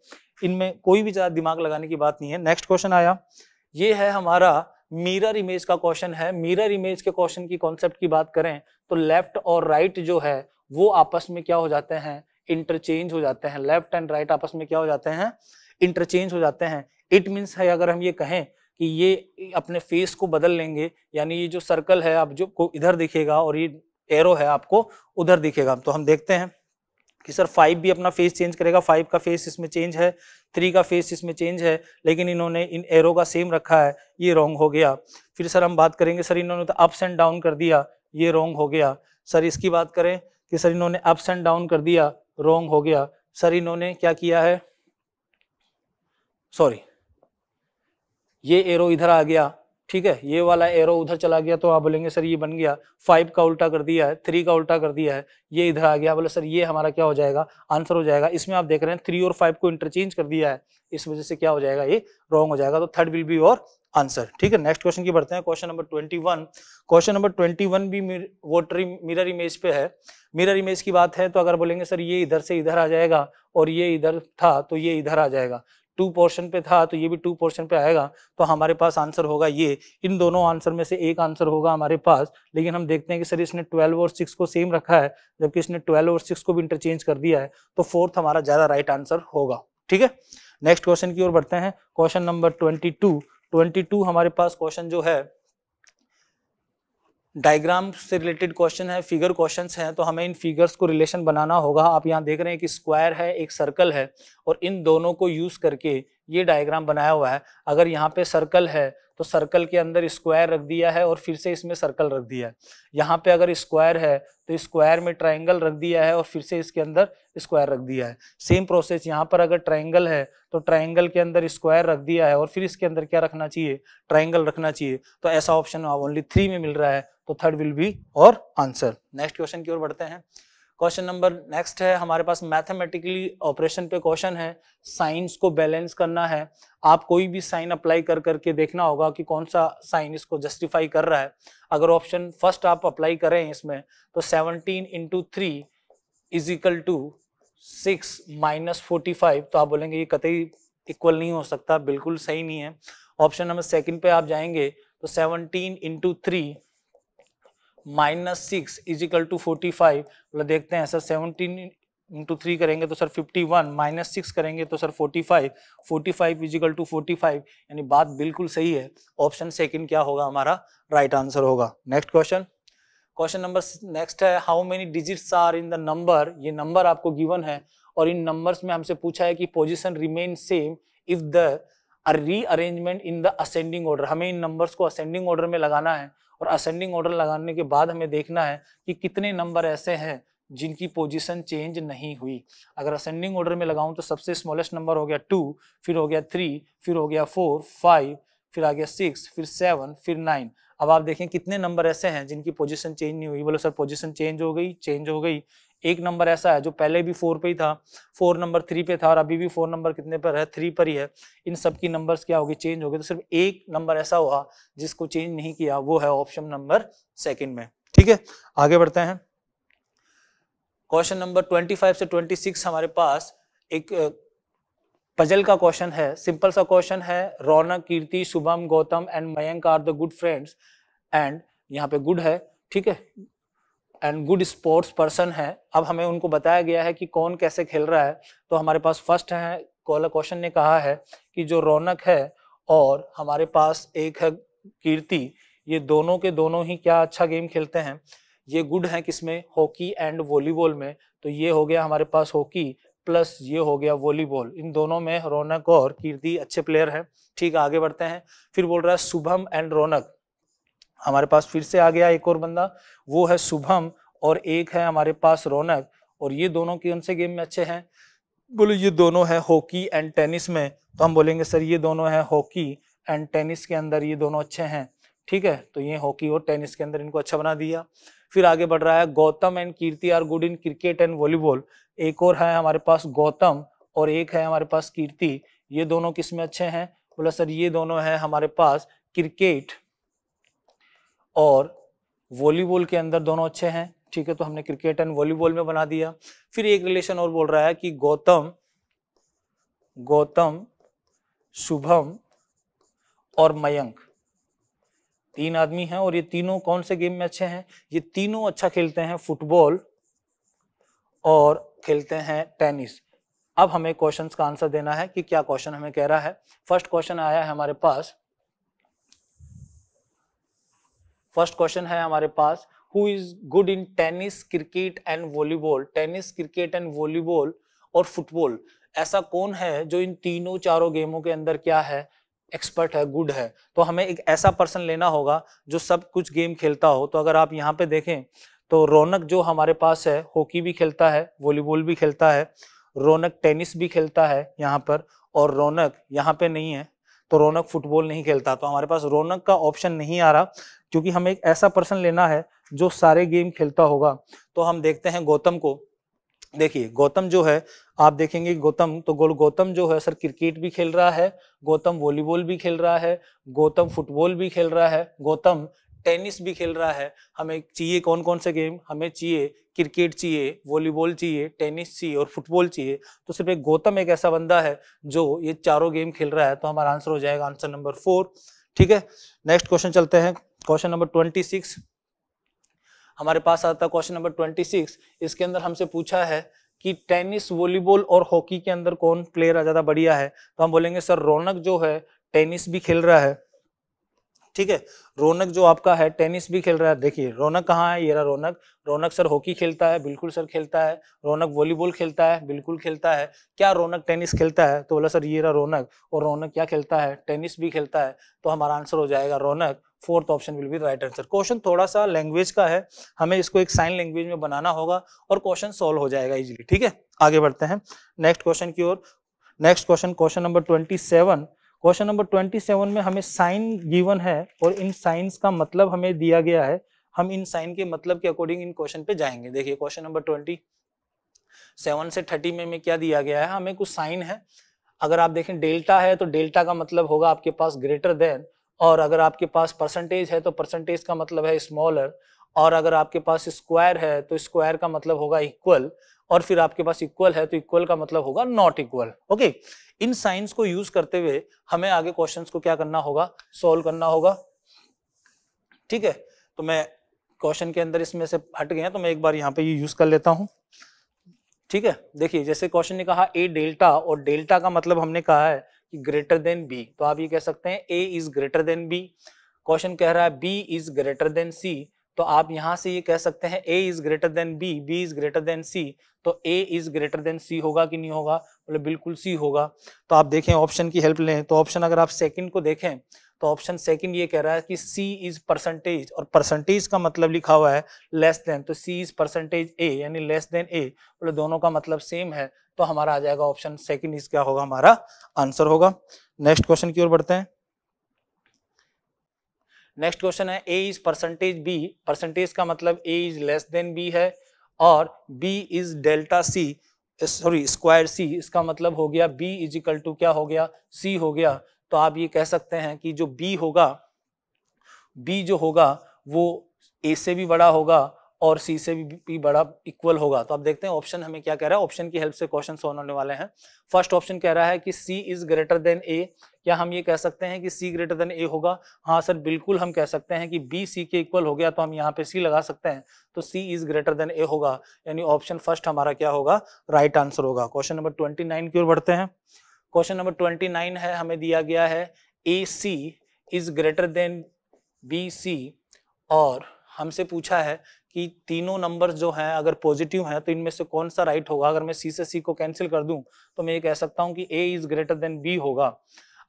इनमें कोई भी ज़्यादा दिमाग लगाने की बात नहीं है नेक्स्ट क्वेश्चन आया ये है हमारा मिरर इमेज का क्वेश्चन है मिरर इमेज के क्वेश्चन की कॉन्सेप्ट की बात करें तो लेफ्ट और राइट जो है वो आपस में क्या हो जाते हैं इंटरचेंज हो जाते हैं लेफ्ट एंड राइट आपस में क्या हो जाते हैं इंटरचेंज हो जाते हैं इट मीन्स है अगर हम ये कहें कि ये अपने फेस को बदल लेंगे यानी ये जो सर्कल है आप जो इधर दिखेगा और ये एरो है आपको उधर दिखेगा तो हम देखते हैं कि सर फाइव भी अपना फेस चेंज करेगा फाइव का फेस इसमें चेंज है थ्री का फेस इसमें चेंज है लेकिन इन्होंने इन एरो का सेम रखा है ये रॉन्ग हो गया फिर सर हम बात करेंगे सर इन्होंने तो अप्स एंड डाउन कर दिया ये रोंग हो गया सर इसकी बात करें कि सर इन्होंने अप्स एंड डाउन कर दिया रोंग हो गया सर इन्होंने क्या किया है सॉरी ये एरो इधर आ गया ठीक है ये वाला एरो उधर चला गया तो आप बोलेंगे सर ये बन गया फाइव का उल्टा कर दिया है थ्री का उल्टा कर दिया है ये इधर आ गया बोले सर ये हमारा क्या हो जाएगा आंसर हो जाएगा इसमें आप देख रहे हैं थ्री और फाइव को इंटरचेंज कर दिया है इस वजह से क्या हो जाएगा ये रॉन्ग हो जाएगा तो third will be our answer ठीक है नेक्स्ट क्वेश्चन की बढ़ते हैं question number twenty one question number twenty one भी वोटरी मिरर इमेज पे है मिरर इमेज की बात है तो अगर बोलेंगे सर ये इधर से इधर आ जाएगा और ये इधर था तो ये इधर आ जाएगा टू पोर्शन पे था तो ये भी टू पोर्शन पे आएगा तो हमारे पास आंसर होगा ये इन दोनों आंसर में से एक आंसर होगा हमारे पास लेकिन हम देखते हैं कि सर इसने ट्वेल्व और सिक्स को सेम रखा है जबकि इसने ट्वेल्व और सिक्स को भी इंटरचेंज कर दिया है तो फोर्थ हमारा ज़्यादा राइट आंसर होगा ठीक है नेक्स्ट क्वेश्चन की ओर बढ़ते हैं क्वेश्चन नंबर ट्वेंटी टू 22 हमारे पास क्वेश्चन जो है डायग्राम से रिलेटेड क्वेश्चन है फिगर क्वेश्चंस हैं तो हमें इन फिगर्स को रिलेशन बनाना होगा आप यहाँ देख रहे हैं कि स्क्वायर है एक सर्कल है और इन दोनों को यूज़ करके ये डायग्राम बनाया हुआ है अगर यहाँ पे सर्कल है तो सर्कल के अंदर स्क्वायर रख दिया है और फिर से इसमें सर्कल रख दिया है यहाँ पे अगर स्क्वायर है तो स्क्वायर में ट्राइंगल रख दिया है और फिर से इसके अंदर स्क्वायर रख दिया है सेम प्रोसेस यहाँ पर अगर ट्राइंगल है तो ट्राइंगल के अंदर स्क्वायर रख दिया है और फिर इसके अंदर क्या रखना चाहिए ट्राइंगल रखना चाहिए तो ऐसा ऑप्शन ओनली थ्री में मिल रहा है तो third will be our answer next question की ओर बढ़ते हैं क्वेश्चन नंबर नेक्स्ट है हमारे पास मैथमेटिकली ऑपरेशन पे क्वेश्चन है साइंस को बैलेंस करना है आप कोई भी साइन अप्लाई कर करके देखना होगा कि कौन सा साइन इसको जस्टिफाई कर रहा है अगर ऑप्शन फर्स्ट आप अप्लाई करें इसमें तो seventeen into three is equal to six minus forty five तो आप बोलेंगे ये कतई इक्वल नहीं हो सकता बिल्कुल सही नहीं है ऑप्शन नंबर सेकेंड पे आप जाएंगे तो seventeen into three minus six is equal to forty five बोला देखते हैं सर सेवनटीन इंटू थ्री करेंगे तो sir fifty one minus six करेंगे तो sir forty five forty five equal to forty five यानी बात बिल्कुल सही है ऑप्शन सेकंड क्या होगा हमारा राइट right आंसर होगा next question question number next है how many digits are in the number ये नंबर आपको गिवन है और इन नंबर्स में हमसे पूछा है कि position remain same if the rearrangement in the ascending order हमें इन नंबर्स को असेंडिंग ऑर्डर में लगाना है और असेंडिंग ऑर्डर लगाने के बाद हमें देखना है कि कितने नंबर ऐसे हैं जिनकी पोजीशन चेंज नहीं हुई अगर असेंडिंग ऑर्डर में लगाऊं तो सबसे स्मॉलेस्ट नंबर हो गया टू फिर हो गया थ्री फिर हो गया फोर फाइव फिर आ गया सिक्स फिर सेवन फिर नाइन अब आप देखें कितने नंबर ऐसे हैं जिनकी पोजीशन चेंज नहीं हुई बोलो सर पोजीशन चेंज हो गई चेंज हो गई एक नंबर ऐसा है जो पहले भी फोर पे ही था फोर नंबर थ्री पे था और अभी भी फोर नंबर कितने पर है थ्री पर ही है इन सब की नंबर्स क्या होगी चेंज हो गए तो सिर्फ एक नंबर ऐसा हुआ जिसको चेंज नहीं किया वो है ऑप्शन नंबर सेकेंड में ठीक है आगे बढ़ते हैं क्वेश्चन नंबर ट्वेंटी फाइव से ट्वेंटी सिक्स हमारे पास एक पजल का क्वेश्चन है सिंपल सा क्वेश्चन है Raunak Kirti Shubham Gautam and Mayank are the good friends and यहाँ पे गुड है ठीक है एंड गुड स्पोर्ट्स पर्सन है अब हमें उनको बताया गया है कि कौन कैसे खेल रहा है तो हमारे पास फर्स्ट है कॉलर क्वेश्चन ने कहा है कि जो रौनक है और हमारे पास एक है कीर्ति ये दोनों के दोनों ही क्या अच्छा गेम खेलते हैं ये गुड है किसमें हॉकी एंड वॉलीबॉल में तो ये हो गया हमारे पास हॉकी प्लस ये हो गया वॉलीबॉल इन दोनों में रौनक और कीर्ति अच्छे प्लेयर हैं ठीक आगे बढ़ते हैं फिर बोल रहा है शुभम एंड रौनक हमारे पास फिर से आ गया एक और बंदा वो है शुभम और एक है हमारे पास रौनक और ये दोनों कौन से गेम में अच्छे हैं बोले ये दोनों है हॉकी एंड टेनिस में तो हम बोलेंगे सर ये दोनों है हॉकी एंड टेनिस के अंदर ये दोनों अच्छे हैं ठीक है तो ये हॉकी और टेनिस के अंदर इनको अच्छा बना दिया फिर आगे बढ़ रहा है Gautam and Kirti are good in cricket and volleyball एक और है हमारे पास गौतम और एक है हमारे पास कीर्ति ये दोनों किस में अच्छे हैं बोला सर ये दोनों है हमारे पास क्रिकेट और वॉलीबॉल के अंदर दोनों अच्छे हैं ठीक है तो हमने क्रिकेट एंड वॉलीबॉल में बना दिया फिर एक रिलेशन और बोल रहा है कि गौतम गौतम शुभम और मयंक तीन आदमी हैं और ये तीनों कौन से गेम में अच्छे हैं ये तीनों अच्छा खेलते हैं फुटबॉल और खेलते हैं टेनिस अब हमें क्वेश्चंस का आंसर देना है कि क्या क्वेश्चन हमें कह रहा है फर्स्ट क्वेश्चन आया है हमारे पास फर्स्ट क्वेश्चन है हमारे पास who is good in tennis cricket and volleyball tennis cricket and volleyball और फुटबॉल ऐसा कौन है जो इन तीनों चारों गेमों के अंदर क्या है एक्सपर्ट है गुड है तो हमें एक ऐसा पर्सन लेना होगा जो सब कुछ गेम खेलता हो तो अगर आप यहाँ पे देखें तो रौनक जो हमारे पास है हॉकी भी खेलता है वॉलीबॉल भी खेलता है रौनक टेनिस भी खेलता है यहाँ पर और रौनक यहाँ पे नहीं है तो रौनक फुटबॉल नहीं खेलता तो हमारे पास रौनक का ऑप्शन नहीं आ रहा क्योंकि हमें एक ऐसा पर्सन लेना है जो सारे गेम खेलता होगा तो हम देखते हैं गौतम को देखिए गौतम जो है आप देखेंगे गौतम तो गोल गौतम जो है सर क्रिकेट भी खेल रहा है गौतम वॉलीबॉल भी खेल रहा है गौतम फुटबॉल भी खेल रहा है गौतम टेनिस भी खेल रहा है हमें चाहिए कौन कौन से गेम हमें चाहिए क्रिकेट चाहिए वॉलीबॉल चाहिए टेनिस चाहिए और फुटबॉल चाहिए तो सिर्फ एक गौतम एक ऐसा बंदा है जो ये चारों गेम खेल रहा है तो हमारा आंसर हो जाएगा आंसर नंबर फोर ठीक है नेक्स्ट क्वेश्चन चलते हैं क्वेश्चन नंबर ट्वेंटी सिक्स हमारे पास आता है क्वेश्चन नंबर ट्वेंटी सिक्स इसके अंदर हमसे पूछा है कि टेनिस वॉलीबॉल और हॉकी के अंदर कौन प्लेयर ज्यादा बढ़िया है तो हम बोलेंगे सर रौनक जो है टेनिस भी खेल रहा है ठीक है रौनक जो आपका है टेनिस भी खेल रहा है देखिए रौनक कहाँ है ये रहा रौनक रौनक सर हॉकी खेलता है बिल्कुल सर खेलता है रौनक वॉलीबॉल खेलता है बिल्कुल खेलता है क्या रौनक टेनिस खेलता है तो बोला सर ये रहा रौनक और रौनक क्या खेलता है टेनिस भी खेलता है तो हमारा आंसर हो जाएगा Raunak fourth option will be right answer question थोड़ा सा लैंग्वेज का है हमें इसको एक साइन लैंग्वेज में बनाना होगा और क्वेश्चन सोल्व हो जाएगा इजिली ठीक है आगे बढ़ते हैं नेक्स्ट क्वेश्चन की ओर next question question number twenty seven question number twenty seven में हमें साइन गिवन है और इन साइंस का मतलब हमें दिया गया है हम इन साइन के मतलब के अकॉर्डिंग इन क्वेश्चन पे जाएंगे देखिए क्वेश्चन नंबर ट्वेंटी सेवन से थर्टी में, में क्या दिया गया है हमें कुछ साइन है अगर आप देखें डेल्टा है तो डेल्टा का मतलब होगा आपके पास ग्रेटर देन और अगर आपके पास परसेंटेज है तो परसेंटेज का मतलब है स्मॉलर और अगर आपके पास स्क्वायर है तो स्क्वायर का मतलब होगा इक्वल और फिर आपके पास इक्वल है तो इक्वल का मतलब होगा नॉट इक्वल ओके इन साइंस को यूज करते हुए हमें आगे क्वेश्चंस को क्या करना होगा सॉल्व करना होगा ठीक है तो मैं क्वेश्चन के अंदर इसमें से हट गया तो मैं एक बार यहाँ पे ये यूज कर लेता हूँ ठीक है देखिए जैसे क्वेश्चन ने कहा ए डेल्टा और डेल्टा का मतलब हमने कहा है ग्रेटर देन बी तो आप ये कह सकते हैं A is greater than B question कह रहा है B is greater than C तो आप यहां से ये कह सकते हैं A is greater than B B is greater than C तो A is greater than C होगा कि नहीं होगा बोले बिल्कुल सी होगा तो आप देखें ऑप्शन की हेल्प लें तो ऑप्शन अगर आप सेकंड को देखें तो ऑप्शन सेकंड ये कह रहा है कि सी इज परसेंटेज और परसेंटेज का मतलब लिखा हुआ है लेस देन तो सी इज परसेंटेज ए यानी लेस देन ए बोले दोनों का मतलब सेम है तो हमारा आ जाएगा ऑप्शन सेकंड इज क्या होगा हमारा आंसर होगा नेक्स्ट क्वेश्चन की ओर बढ़ते हैं नेक्स्ट क्वेश्चन है A is percentage B percentage का मतलब A is less than B है और B is delta C sorry square C इसका मतलब हो गया बी इज इक्वल टू क्या हो गया सी हो गया तो आप ये कह सकते हैं कि जो बी होगा बी जो होगा वो ए से भी बड़ा होगा और सी से भी बड़ा इक्वल होगा तो आप देखते हैं ऑप्शन हमें क्या कह रहा है ऑप्शन की हेल्प से क्वेश्चन सोल्व होने वाले हैं फर्स्ट ऑप्शन कह रहा है कि C is greater than A क्या हम ये कह सकते हैं कि सी ग्रेटर देन ए होगा हाँ सर बिल्कुल हम कह सकते हैं कि बी सी के इक्वल हो गया तो हम यहाँ पे सी लगा सकते हैं तो C is greater than A होगा यानी ऑप्शन फर्स्ट हमारा क्या होगा राइट right आंसर होगा क्वेश्चन नंबर ट्वेंटी नाइन की ओर बढ़ते हैं क्वेश्चन नंबर ट्वेंटी नाइन है हमें दिया गया है A C is greater than B C और हमसे पूछा है कि तीनों नंबर जो हैं अगर पॉजिटिव हैं तो इनमें से कौन सा राइट होगा अगर मैं सी से सी को कैंसिल कर दूं तो मैं ये कह सकता हूं कि A is greater than B होगा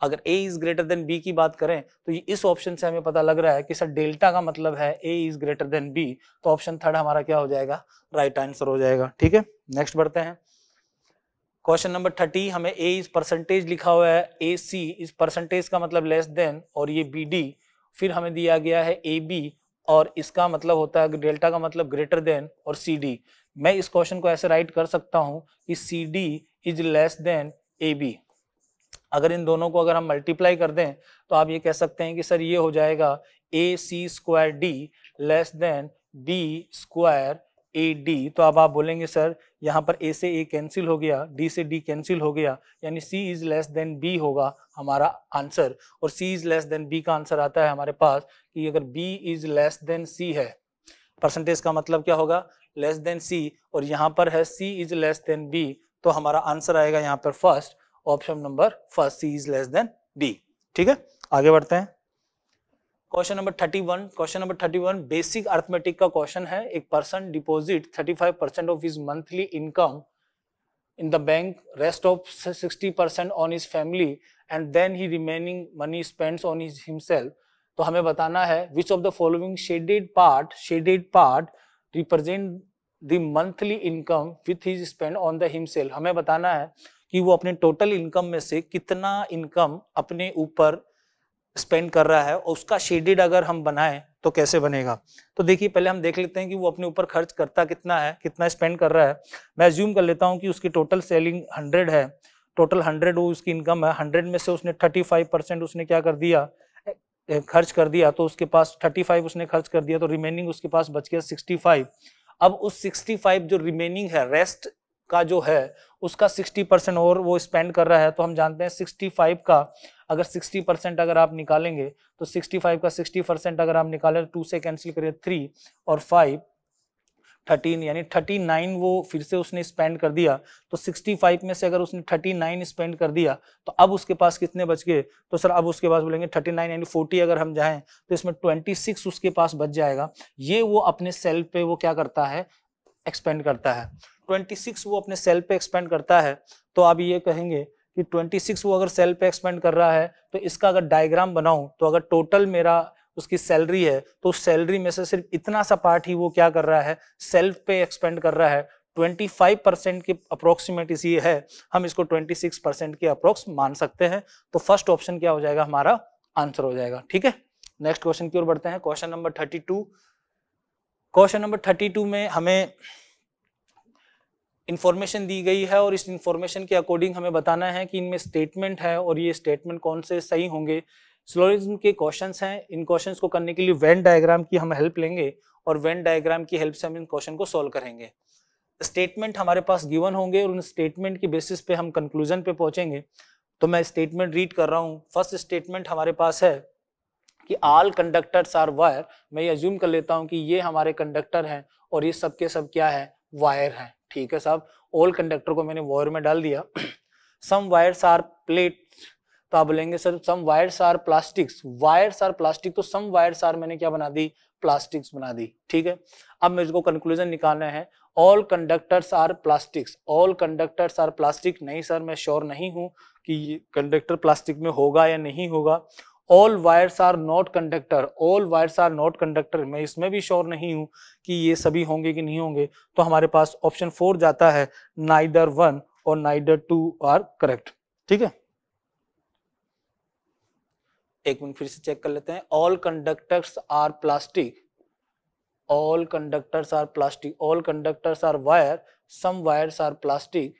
अगर A is greater than B की बात करें तो ये इस ऑप्शन से हमें पता लग रहा है कि सर डेल्टा का मतलब है A is greater than B तो ऑप्शन थर्ड हमारा क्या हो जाएगा राइट right आंसर हो जाएगा ठीक है नेक्स्ट बढ़ते हैं क्वेश्चन नंबर थर्टी हमें ए इज परसेंटेज लिखा हुआ है ए सी इज परसेंटेज का मतलब लेस देन और ये बी डी फिर हमें दिया गया है ए बी और इसका मतलब होता है डेल्टा का मतलब ग्रेटर देन और सी डी मैं इस क्वेश्चन को ऐसे राइट कर सकता हूँ कि C D is less than A B अगर इन दोनों को अगर हम मल्टीप्लाई कर दें तो आप ये कह सकते हैं कि सर ये हो जाएगा A C square D less than B square A D तो अब आप बोलेंगे सर यहाँ पर ए से ए कैंसिल हो गया डी से डी कैंसिल हो गया यानी C is less than B होगा हमारा आंसर और C is less than B का आंसर आता है हमारे पास कि अगर B is less than C है परसेंटेज का मतलब क्या होगा लेस देन सी और यहाँ पर है C is less than B तो हमारा आंसर आएगा यहाँ पर first option number first C is less than B ठीक है आगे बढ़ते हैं question number thirty one question number thirty one basic arithmetic का क्वेश्चन है एक person deposit thirty five percent of his monthly income in the bank rest of sixty percent on his family and then he remaining money spends on his himself तो हमें बताना है which of the following shaded part shaded part represent the monthly income with his spend on the himself हमें बताना है कि वो अपने टोटल इनकम में से कितना इनकम अपने ऊपर स्पेंड कर रहा है और उसका शेडेड अगर हम बनाएं तो कैसे बनेगा तो देखिए पहले हम देख लेते हैं कि वो अपने ऊपर खर्च करता कितना है कितना स्पेंड कर रहा है मैं ज्यूम कर लेता हूँ कि उसकी टोटल सेलिंग हंड्रेड है टोटल हंड्रेड वो उसकी इनकम है हंड्रेड में से उसने थर्टी फाइव परसेंट उसने क्या कर दिया खर्च कर दिया तो उसके पास थर्टी फाइव उसने खर्च कर दिया तो रिमेनिंग उसके पास बच गया सिक्सटी फाइव अब उस सिक्सटी फाइव जो रिमेनिंग है रेस्ट का जो है उसका 60 परसेंट और वो स्पेंड कर रहा है तो हम जानते हैं 65 का अगर 60 परसेंट अगर आप निकालेंगे तो 65 का 60 परसेंट अगर आप निकालें टू तो से कैंसिल करिए थ्री और फाइव थर्टीन यानी थर्टी नाइन वो फिर से उसने स्पेंड कर दिया तो सिक्सटी फाइव में से अगर उसने थर्टी नाइन स्पेंड कर दिया तो अब उसके पास कितने बच गए तो सर अब उसके पास बोलेंगे थर्टी नाइन यानी फोर्टी अगर हम जाएं तो इसमें ट्वेंटी सिक्स उसके पास बच जाएगा ये वो अपने सेल पे वो क्या करता है एक्सपेंड करता है 26 वो अपने सेल पे एक्सपेंड करता है तो आप ये कहेंगे कि 26 वो अगर सेल पे एक्सपेंड कर रहा है तो इसका अगर डायग्राम बनाऊं तो अगर टोटल मेरा उसकी सैलरी है तो उस सैलरी में से सिर्फ इतना सा पार्ट ही वो क्या कर रहा है सेल्फ पे एक्सपेंड कर रहा है 25 परसेंट की अप्रोक्सीमेट इसी है हम इसको 26 परसेंट की अप्रोक्स मान सकते हैं तो फर्स्ट ऑप्शन क्या हो जाएगा हमारा आंसर हो जाएगा ठीक है नेक्स्ट क्वेश्चन की ओर बढ़ते हैं क्वेश्चन नंबर 32 क्वेश्चन नंबर 32 में हमें इन्फॉर्मेशन दी गई है और इस इन्फॉर्मेशन के अकॉर्डिंग हमें बताना है कि इनमें स्टेटमेंट है और ये स्टेटमेंट कौन से सही होंगे स्लोरिज्म के क्वेश्चन हैं इन क्वेश्चन को करने के लिए वेन डायग्राम की हम हेल्प लेंगे और वेन डायग्राम की हेल्प से हम इन क्वेश्चन को सॉल्व करेंगे स्टेटमेंट हमारे पास गिवन होंगे और उन स्टेटमेंट के बेसिस पे हम कंक्लूजन पे पहुंचेंगे तो मैं स्टेटमेंट रीड कर रहा हूँ फर्स्ट स्टेटमेंट हमारे पास है कि आल कंडक्टर्स आर वायर मैं ये अज्यूम कर लेता हूँ कि ये हमारे कंडक्टर हैं और ये सब के सब क्या है वायर हैं ठीक है साहब ऑल कंडक्टर को मैंने वायर में डाल दिया सम वायर्स आर प्लेट तो आप बोलेंगे sir some wires are plastics wires are plastic तो सम वायर्स आर मैंने क्या बना दी प्लास्टिक्स बना दी ठीक है अब मेरे को कंक्लूजन निकालना है all conductors are plastics all conductors are plastic नहीं सर मैं श्योर नहीं हूँ कि कंडक्टर प्लास्टिक में होगा या नहीं होगा all wires are not conductor all wires are not conductor मैं इसमें भी श्योर नहीं हूं कि ये सभी होंगे कि नहीं होंगे तो हमारे पास ऑप्शन फोर जाता है नाइदर वन और नाइडर टू आर करेक्ट ठीक है एक मिनट फिर से चेक कर लेते हैं all conductors are plastic all conductors are plastic all conductors are wire some wires are plastic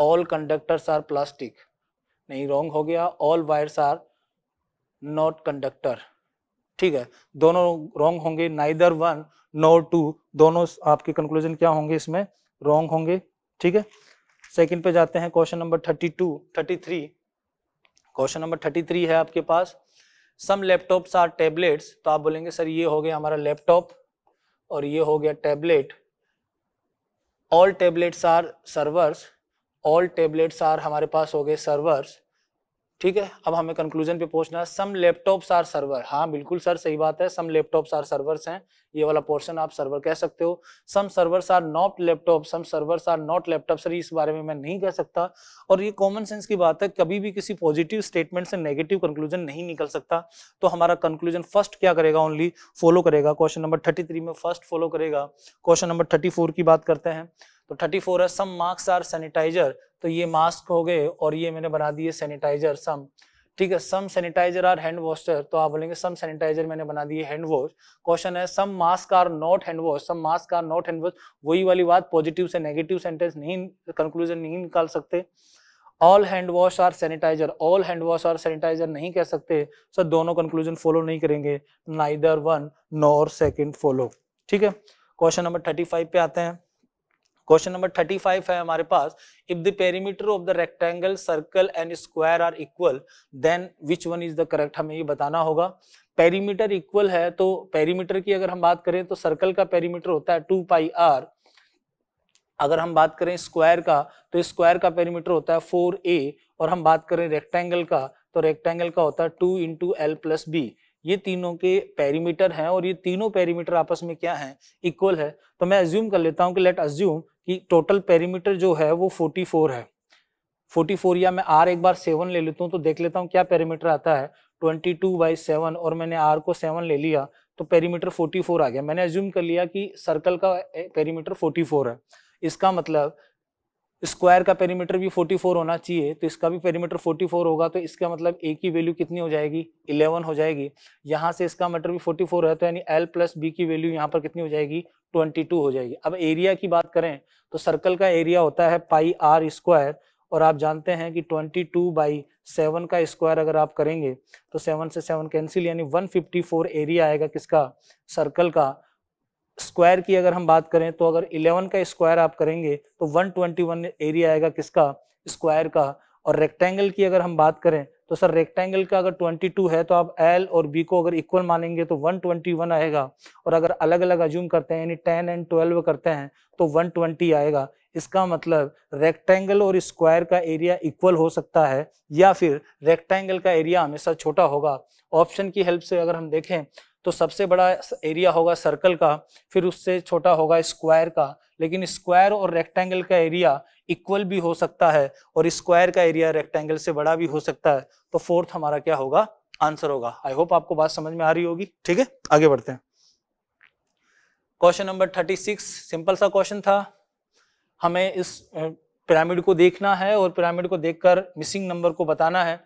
all conductors are plastic नहीं रॉन्ग हो गया all wires are not conductor ठीक है दोनों रॉन्ग होंगे नाइदर वन नोर टू दोनों आपके conclusion क्या होंगे इसमें रॉन्ग होंगे ठीक है सेकंड पे जाते हैं question number thirty two thirty three question number thirty three है आपके पास सम लैपटॉप्स आर टेबलेट्स तो आप बोलेंगे सर ये हो गया हमारा लैपटॉप और ये हो गया tablet all tablets are servers all tablets are हमारे पास हो गए सर्वर्स ठीक है अब हमें कंक्लूजन पे पहुंचना है सम लैपटॉप्स आर सर्वर हाँ बिल्कुल सर सही बात है सम लैपटॉप्स आर सर्वर्स हैं ये वाला पोर्शन आप सर्वर कह सकते हो some servers are not laptop some servers are not laptop sir इस बारे में मैं नहीं कह सकता और ये कॉमन सेंस की बात है कभी भी किसी पॉजिटिव स्टेटमेंट से नेगेटिव कंक्लूजन नहीं निकल सकता तो हमारा कंक्लूजन फर्स्ट क्या करेगा ओनली फॉलो करेगा क्वेश्चन नंबर थर्टी में फर्स्ट फॉलो करेगा क्वेश्चन नंबर थर्टी की बात करते हैं तो फोर है सम मार्क्स आर सैनिटाइजर तो ये मास्क हो गए और ये मैंने बना दिए सैनिटाइजर सम ठीक है some sanitiser are hand washer तो आप बोलेंगे सम सैनिटाइजर मैंने बना दिए हैंड वॉश क्वेश्चन है some mask are not hand wash some mask are not hand wash वही वाली बात पॉजिटिव से नेगेटिव सेंटेंस नहीं कंक्लूजन नहीं निकाल सकते all hand wash are sanitiser all hand wash are sanitiser नहीं कह सकते सर दोनों कंक्लूजन फॉलो नहीं करेंगे neither one nor second follow ठीक है क्वेश्चन नंबर थर्टी फाइव पे आते हैं क्वेश्चन नंबर थर्टी फाइव है हमारे पास if the perimeter of the rectangle circle and square are equal then which one is the correct हमें ये बताना होगा पेरीमीटर इक्वल है तो पेरीमीटर की अगर हम बात करें तो सर्कल का पेरीमीटर होता है टू पाई आर अगर हम बात करें स्क्वायर का तो स्क्वायर का पेरीमीटर होता है फोर ए और हम बात करें रेक्टेंगल का तो रेक्टेंगल का होता है two into L plus B ये तीनों के पेरीमीटर हैं और ये तीनों पेरीमीटर आपस में क्या हैं इक्वल है तो मैं अज्यूम कर लेता हूं कि लेट अज्यूम कि टोटल पेरीमीटर जो है वो 44 है 44 या मैं आर एक बार सेवन ले लेता हूँ तो देख लेता हूँ क्या पेरीमीटर आता है 22 टू बाई सेवन और मैंने आर को सेवन ले लिया तो पेरीमीटर 44 आ गया मैंने एज्यूम कर लिया कि सर्कल का पेरीमीटर 44 है इसका मतलब स्क्वायर का पेरीमीटर भी 44 होना चाहिए तो इसका भी पेरीमीटर 44 होगा तो इसका मतलब ए की वैल्यू कितनी हो जाएगी 11 हो जाएगी यहाँ से इसका मीटर भी 44 है तो यानी एल प्लस बी की वैल्यू यहाँ पर कितनी हो जाएगी 22 हो जाएगी अब एरिया की बात करें तो सर्कल का एरिया होता है पाई आर स्क्वायर और आप जानते हैं कि ट्वेंटी टू बाई सेवन का स्क्वायर अगर आप करेंगे तो सेवन से सेवन कैंसिल यानी वन एरिया आएगा किसका सर्कल का स्क्वायर की अगर हम बात करें तो अगर 11 का स्क्वायर आप करेंगे तो 121 एरिया आएगा किसका स्क्वायर का और रेक्टेंगल की अगर हम बात करें तो सर रेक्टेंगल का अगर 22 है तो आप एल और बी को अगर इक्वल मानेंगे तो 121 आएगा और अगर अलग अलग अज्यूम करते हैं यानी 10 एंड 12 करते हैं तो 120 आएगा इसका मतलब रेक्टेंगल और स्क्वायर का एरिया इक्वल हो सकता है या फिर रेक्टेंगल का एरिया हमेशा छोटा होगा ऑप्शन की हेल्प से अगर हम देखें तो सबसे बड़ा एरिया होगा सर्कल का फिर उससे छोटा होगा स्क्वायर का लेकिन स्क्वायर और रेक्टेंगल का एरिया इक्वल भी हो सकता है और स्क्वायर का एरिया रेक्टेंगल से बड़ा भी हो सकता है तो फोर्थ हमारा क्या होगा आंसर होगा आई होप आपको बात समझ में आ रही होगी ठीक है आगे बढ़ते हैं question number thirty six simple सा क्वेश्चन था हमें इस पिरामिड को देखना है और पिरामिड को देखकर मिसिंग नंबर को बताना है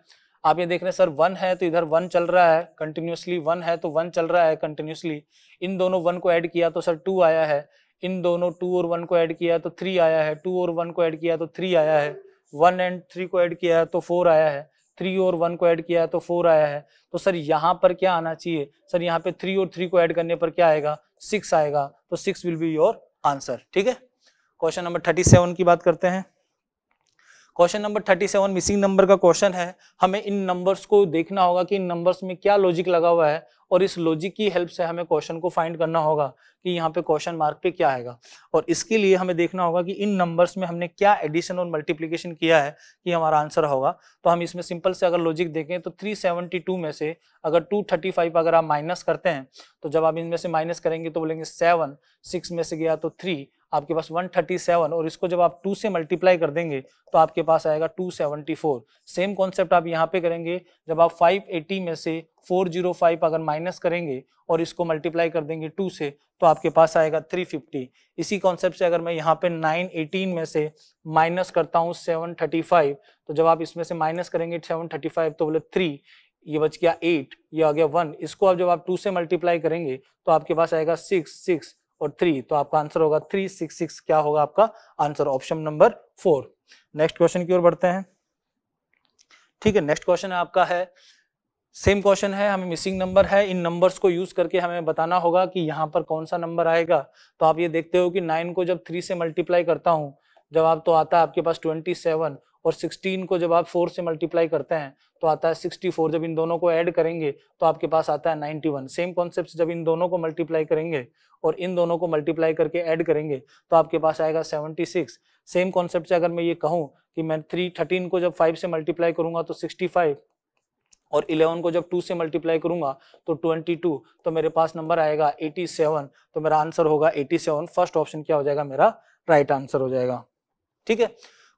आप ये देख रहे हैं सर वन है तो इधर वन चल रहा है कंटिन्यूसली वन है तो वन चल रहा है कंटिन्यूसली इन दोनों वन को ऐड किया तो सर टू आया है इन दोनों टू और वन को ऐड किया तो थ्री आया है टू और वन को ऐड किया तो थ्री आया है वन एंड थ्री को ऐड किया तो फोर आया है थ्री और वन को ऐड किया है तो फोर तो आया है तो सर यहाँ पर क्या आना चाहिए सर यहाँ पे थ्री और थ्री को ऐड करने पर क्या आएगा सिक्स आएगा तो six will be your answer ठीक है क्वेश्चन नंबर थर्टी सेवन की बात करते हैं question number thirty seven missing number का क्वेश्चन है हमें इन नंबर्स को देखना होगा कि इन नंबर्स में क्या लॉजिक लगा हुआ है और इस लॉजिक की हेल्प से हमें क्वेश्चन को फाइंड करना होगा कि यहाँ पे क्वेश्चन मार्क पे क्या आएगा और इसके लिए हमें देखना होगा कि इन नंबर्स में हमने क्या एडिशन और मल्टीप्लीकेशन किया है कि हमारा आंसर होगा तो हम इसमें सिंपल से अगर लॉजिक देखें तो 372 में से अगर 235 अगर आप माइनस करते हैं तो जब आप इनमें से माइनस करेंगे तो बोलेंगे सेवन सिक्स में से गया तो थ्री आपके पास 137 और इसको जब आप 2 से मल्टीप्लाई कर देंगे तो आपके पास आएगा 274 सेम कॉन्सेप्ट आप यहां पे करेंगे जब आप 580 में से 405 अगर माइनस करेंगे और इसको मल्टीप्लाई कर देंगे टू से तो आपके पास आएगा थ्री फिफ्टी इसी कॉन्सेप्ट से अगर मैं यहाँ पे नाइन एटीन में से माइनस करता हूँ सेवन थर्टी फाइव तो जब आप इसमें से माइनस करेंगे सेवन थर्टी फाइव तो बोले थ्री ये बच गया एट ये आ गया वन इसको आप जब आप टू से मल्टीप्लाई करेंगे तो आपके पास आएगा सिक्स सिक्स और थ्री तो आपका आंसर होगा थ्री सिक्स सिक्स क्या होगा आपका answer option number four next question की ओर बढ़ते हैं ठीक है नेक्स्ट क्वेश्चन आपका है सेम क्वेश्चन है हमें मिसिंग नंबर है इन नंबर्स को यूज करके हमें बताना होगा कि यहाँ पर कौन सा नंबर आएगा तो आप ये देखते हो कि नाइन को जब थ्री से मल्टीप्लाई करता हूँ जब आप तो आता है आपके पास ट्वेंटी सेवन और सिक्सटीन को जब आप फोर से मल्टीप्लाई करते हैं तो आता है सिक्सटी फोर जब इन दोनों को ऐड करेंगे तो आपके पास आता है नाइन्टी वन सेम कॉन्सेप्ट जब इन दोनों को मल्टीप्लाई करेंगे और इन दोनों को मल्टीप्लाई करके ऐड करेंगे तो आपके पास आएगा सेवेंटी सिक्स सेम कॉन्सेप्ट से अगर मैं ये कहूँ कि मैं थ्री थर्टीन को जब फाइव से मल्टीप्लाई करूंगा तो सिक्सटी फाइव और 11 को जब 2 से मल्टीप्लाई करूंगा तो 22 तो मेरे पास नंबर आएगा 87 तो मेरा आंसर होगा 87 फर्स्ट ऑप्शन क्या हो जाएगा मेरा राइट right आंसर हो जाएगा ठीक है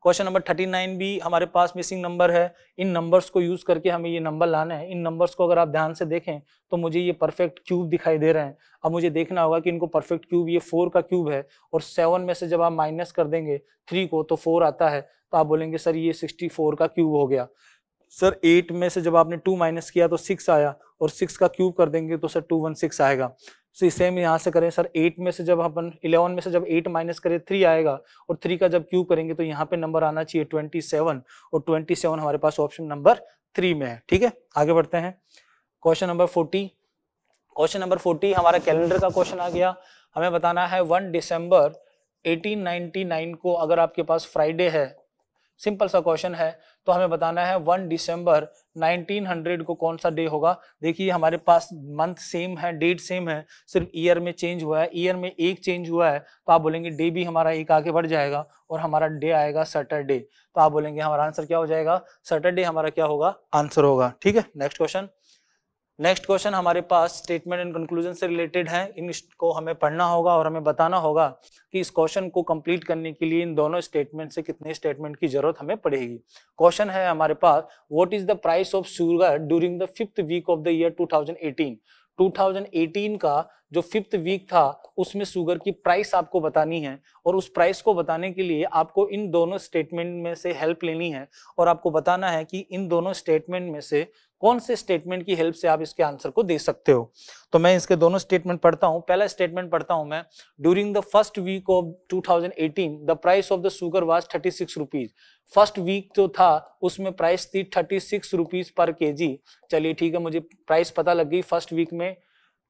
क्वेश्चन नंबर 39 भी हमारे पास मिसिंग नंबर है इन नंबर्स को यूज करके हमें ये नंबर लाना है इन नंबर्स को अगर आप ध्यान से देखें तो मुझे ये परफेक्ट क्यूब दिखाई दे रहे हैं अब मुझे देखना होगा कि इनको परफेक्ट क्यूब ये फोर का क्यूब है और सेवन में से जब आप माइनस कर देंगे थ्री को तो फोर आता है तो आप बोलेंगे सर ये सिक्सटी फोर का क्यूब हो गया सर एट में से जब आपने टू माइनस किया तो सिक्स आया और सिक्स का क्यूब कर देंगे तो सर टू वन सिक्स आएगा सो सेम यहाँ से करें सर एट में से जब अपन इलेवन में से जब एट माइनस करें थ्री आएगा और थ्री का जब क्यूब करेंगे तो यहाँ पे नंबर आना चाहिए ट्वेंटी सेवन और ट्वेंटी सेवन हमारे पास ऑप्शन नंबर थ्री में है ठीक है आगे बढ़ते हैं question number forty question number forty हमारा कैलेंडर का क्वेश्चन आ गया हमें बताना है वन दिसंबर 1899 को अगर आपके पास फ्राइडे है सिंपल सा क्वेश्चन है तो हमें बताना है वन दिसंबर 1900 को कौन सा डे होगा देखिए हमारे पास मंथ सेम है डेट सेम है सिर्फ ईयर में चेंज हुआ है ईयर में एक चेंज हुआ है तो आप बोलेंगे डे भी हमारा एक आगे बढ़ जाएगा और हमारा डे आएगा सैटरडे तो आप बोलेंगे हमारा आंसर क्या हो जाएगा सैटरडे हमारा क्या होगा आंसर होगा ठीक है नेक्स्ट क्वेश्चन नेक्स्ट क्वेश्चन हमारे पास स्टेटमेंट एंड कंक्लूजन से रिलेटेड हैं इनको हमें पढ़ना होगा और हमें बताना होगा कि इस क्वेश्चन को कंप्लीट करने के लिए इन दोनों स्टेटमेंट से कितने स्टेटमेंट की जरूरत हमें पड़ेगी क्वेश्चन है हमारे पास what is the price of sugar during the fifth week of the year 2018 2018 का जो फिफ्थ वीक था उसमें शुगर की प्राइस आपको बतानी है और उस प्राइस को बताने के लिए आपको इन दोनों स्टेटमेंट में से हेल्प लेनी है और आपको बताना है कि इन दोनों स्टेटमेंट में से कौन से स्टेटमेंट की हेल्प से आप इसके आंसर को दे सकते हो तो मैं इसके दोनों स्टेटमेंट पढ़ता हूँ पहला स्टेटमेंट पढ़ता हूँ मैं during the first week of 2018 the price of the sugar was 36 six rupees first week जो था उसमें प्राइस थी थर्टी सिक्स रुपीज पर के जी चलिए ठीक है मुझे प्राइस पता लग गई फर्स्ट वीक में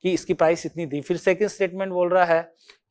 कि इसकी प्राइस इतनी थी फिर सेकेंड स्टेटमेंट बोल रहा है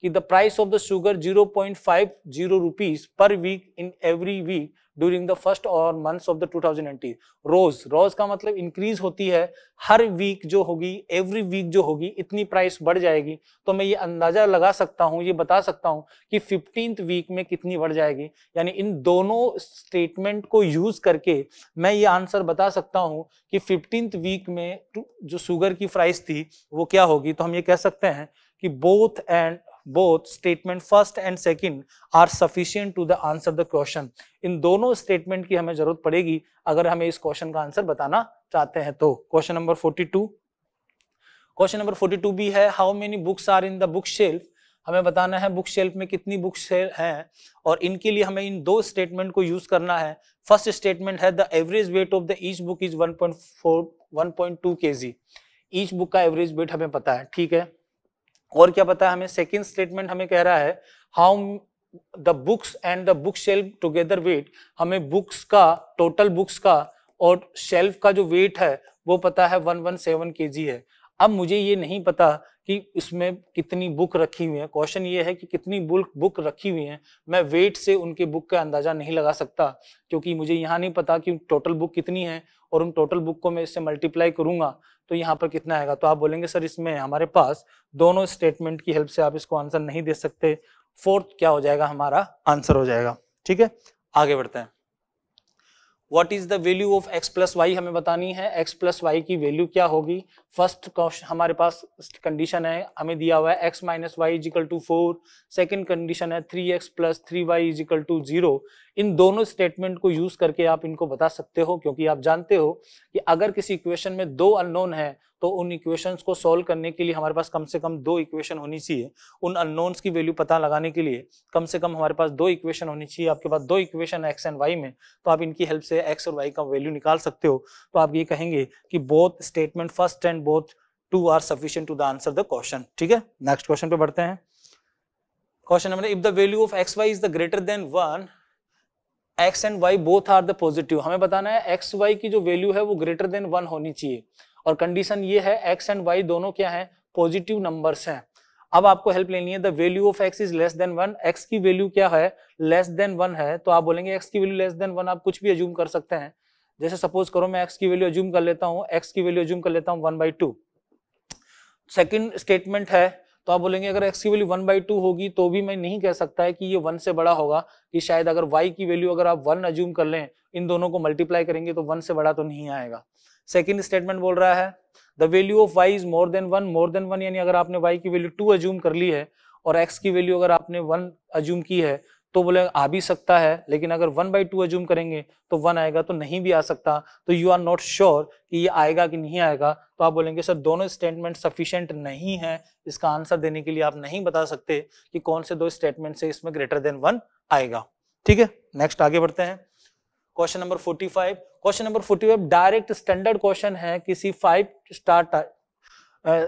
कि the price of the sugar 0.50 rupees पर week in every week during the first और months of the 2020 rose rose का मतलब इंक्रीज होती है हर वीक जो होगी एवरी वीक जो होगी इतनी प्राइस बढ़ जाएगी तो मैं ये अंदाजा लगा सकता हूँ ये बता सकता हूँ कि फिफ्टींथ वीक में कितनी बढ़ जाएगी यानी इन दोनों स्टेटमेंट को यूज करके मैं ये आंसर बता सकता हूँ कि फिफ्टींथ वीक में जो शुगर की प्राइस थी वो क्या होगी तो हम ये कह सकते हैं कि both and both statement first and second are sufficient to the answer the question इन दोनों statement की हमें जरूरत पड़ेगी अगर हमें इस question का answer बताना चाहते हैं तो question number 42 question number 42 भी है how many books are in the bookshelf हमें बताना है बुक शेल्फ में कितनी बुक्स हैं और इनके लिए हमें इन दो स्टेटमेंट को यूज करना है फर्स्ट स्टेटमेंट है the average weight of the each book is 1.4 1.2 kg each book का एवरेज वेट हमें पता है ठीक है और क्या पता है हमें सेकेंड स्टेटमेंट हमें कह रहा है how the books and the book shelf together weight हमें बुक्स का टोटल बुक्स का और शेल्फ का जो वेट है वो पता है वन वन सेवन के जी है अब मुझे ये नहीं पता कि इसमें कितनी बुक रखी हुई है क्वेश्चन ये है कि कितनी बुक बुक रखी हुई है मैं वेट से उनके बुक का अंदाजा नहीं लगा सकता क्योंकि मुझे यहाँ नहीं पता कि टोटल बुक कितनी है और उन टोटल बुक को मैं इससे मल्टीप्लाई करूंगा तो यहाँ पर कितना आएगा तो आप बोलेंगे सर इसमें हमारे पास दोनों स्टेटमेंट की हेल्प से आप इसको आंसर नहीं दे सकते फोर्थ क्या हो जाएगा हमारा आंसर हो जाएगा ठीक है आगे बढ़ते हैं what is the value of X plus Y हमें बतानी है एक्स प्लस वाई की वैल्यू क्या होगी फर्स्ट हमारे पास कंडीशन है हमें दिया हुआ है X minus Y equal to four second condition है three X plus three Y equal to zero इन दोनों स्टेटमेंट को यूज करके आप इनको बता सकते हो क्योंकि आप जानते हो कि अगर किसी इक्वेशन में दो अननोन है तो उन इक्वेशंस को सॉल्व करने के लिए हमारे पास कम से कम दो इक्वेशन होनी चाहिए उन अननोन्स की वैल्यू पता लगाने के लिए कम से कम हमारे पास दो इक्वेशन होनी चाहिए आपके पास दो इक्वेशन एक्स एंड वाई में तो आप इनकी हेल्प से एक्स और वाई का वैल्यू निकाल सकते हो तो आप ये कहेंगे कि both statement first and both two are sufficient to the answer the question ठीक है नेक्स्ट क्वेश्चन पे बढ़ते हैं question number if the value of X Y is the greater than one X and Y both are the positive हमें बताना है x Y की जो वैल्यू है वो ग्रेटर देन वन होनी चाहिए और कंडीशन ये है एक्स एंड वाई दोनों क्या है पॉजिटिव नंबर्स हैं अब आपको हेल्प लेनी है the value of X is less than one X की वैल्यू क्या है लेस देन वन है तो आप बोलेंगे एक्स की वैल्यू लेस देन वन आप कुछ भी एज्यूम कर सकते हैं जैसे सपोज करो मैं एक्स की वैल्यू एज्यूम कर लेता हूँ एक्स की वैल्यू एज्यूम कर लेता हूँ one by two second statement है तो आप बोलेंगे अगर एक्स की वैल्यू वन बाई टू होगी तो भी मैं नहीं कह सकता है कि ये वन से बड़ा होगा कि शायद अगर वाई की वैल्यू अगर आप वन एज्यूम कर लें इन दोनों को मल्टीप्लाई करेंगे तो वन से बड़ा तो नहीं आएगा सेकेंड स्टेटमेंट बोल रहा है the value of Y is more than one more than one यानी अगर आपने वाई की वैल्यू टू अज्यूम कर ली है और एक्स की वैल्यू अगर आपने वन अज्यूम की है तो बोले आ भी सकता है लेकिन अगर वन बाई टू अज्यूम करेंगे तो वन आएगा तो नहीं भी आ सकता तो यू आर नॉट श्योर कि ये आएगा कि नहीं आएगा तो आप बोलेंगे सर दोनों स्टेटमेंट सफिशियंट नहीं है इसका आंसर देने के लिए आप नहीं बता सकते कि कौन से दो स्टेटमेंट से इसमें ग्रेटर देन वन आएगा ठीक है नेक्स्ट आगे बढ़ते हैं question number 45 question number 45 direct standard question है किसी फाइव स्टार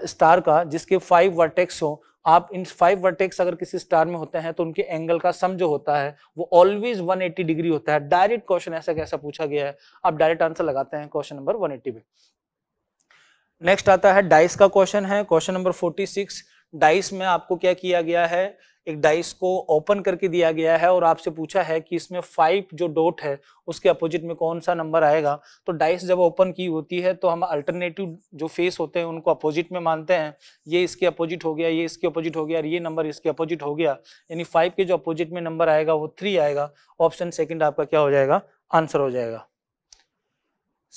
स्टार का जिसके फाइव वर्टेक्स हो आप इन फाइव वर्टेक्स अगर किसी स्टार में होते हैं तो उनके एंगल का सम जो होता है वो ऑलवेज 180 डिग्री होता है डायरेक्ट क्वेश्चन ऐसा कैसा पूछा गया है आप डायरेक्ट आंसर लगाते हैं क्वेश्चन नंबर 180 में नेक्स्ट आता है डाइस का क्वेश्चन है क्वेश्चन नंबर 46 डाइस में आपको क्या किया गया है एक डाइस को ओपन करके दिया गया है और आपसे पूछा है कि इसमें फाइव जो डॉट है उसके अपोजिट में कौन सा नंबर आएगा तो डाइस जब ओपन की होती है तो हम अल्टरनेटिव जो फेस होते हैं उनको अपोजिट में मानते हैं ये इसके अपोजिट हो गया ये इसके अपोजिट हो गया और ये नंबर इसके अपोजिट हो गया यानी फाइव के जो अपोजिट में नंबर आएगा वो थ्री आएगा ऑप्शन सेकेंड आपका क्या हो जाएगा आंसर हो जाएगा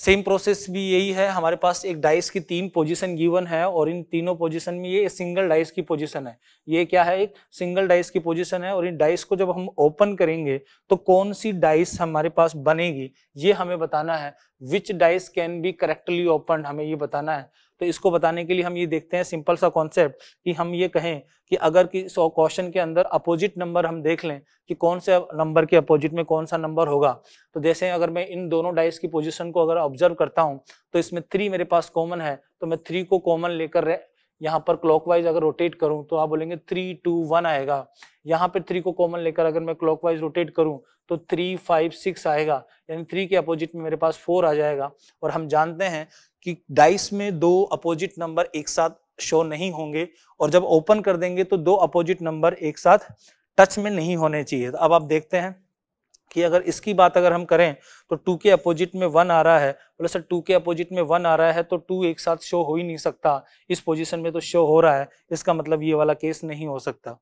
सेम प्रोसेस भी यही है हमारे पास एक डाइस की तीन पोजीशन गिवन है और इन तीनों पोजीशन में ये सिंगल डाइस की पोजीशन है ये क्या है एक सिंगल डाइस की पोजीशन है और इन डाइस को जब हम ओपन करेंगे तो कौन सी डाइस हमारे पास बनेगी ये हमें बताना है which dice can be correctly open हमें ये बताना है तो इसको बताने के लिए हम ये देखते हैं सिंपल सा कॉन्सेप्ट कि हम ये कहें कि अगर कि सौ क्वेश्चन के अंदर अपोजिट नंबर हम देख लें कि कौन से नंबर के अपोजिट में कौन सा नंबर होगा तो जैसे अगर मैं इन दोनों डाइस की पोजिशन को अगर ऑब्जर्व करता हूँ तो इसमें थ्री मेरे पास कॉमन है तो मैं थ्री को कॉमन लेकर यहाँ पर क्लॉकवाइज अगर रोटेट करूँ तो आप बोलेंगे थ्री टू वन आएगा यहाँ पर थ्री को कॉमन लेकर अगर मैं क्लॉकवाइज रोटेट करूँ तो थ्री फाइव सिक्स आएगा यानी थ्री के अपोजिट में मेरे पास फोर आ जाएगा और हम जानते हैं कि डाइस में दो अपोजिट नंबर एक साथ शो नहीं होंगे और जब ओपन कर देंगे तो दो अपोजिट नंबर एक साथ टच में नहीं होने चाहिए तो अब आप देखते हैं कि अगर इसकी बात अगर हम करें तो टू के अपोजिट में वन आ रहा है बोले सर टू के अपोजिट में वन आ रहा है तो टू एक साथ शो हो ही नहीं सकता इस पोजीशन में तो शो हो रहा है इसका मतलब ये वाला केस नहीं हो सकता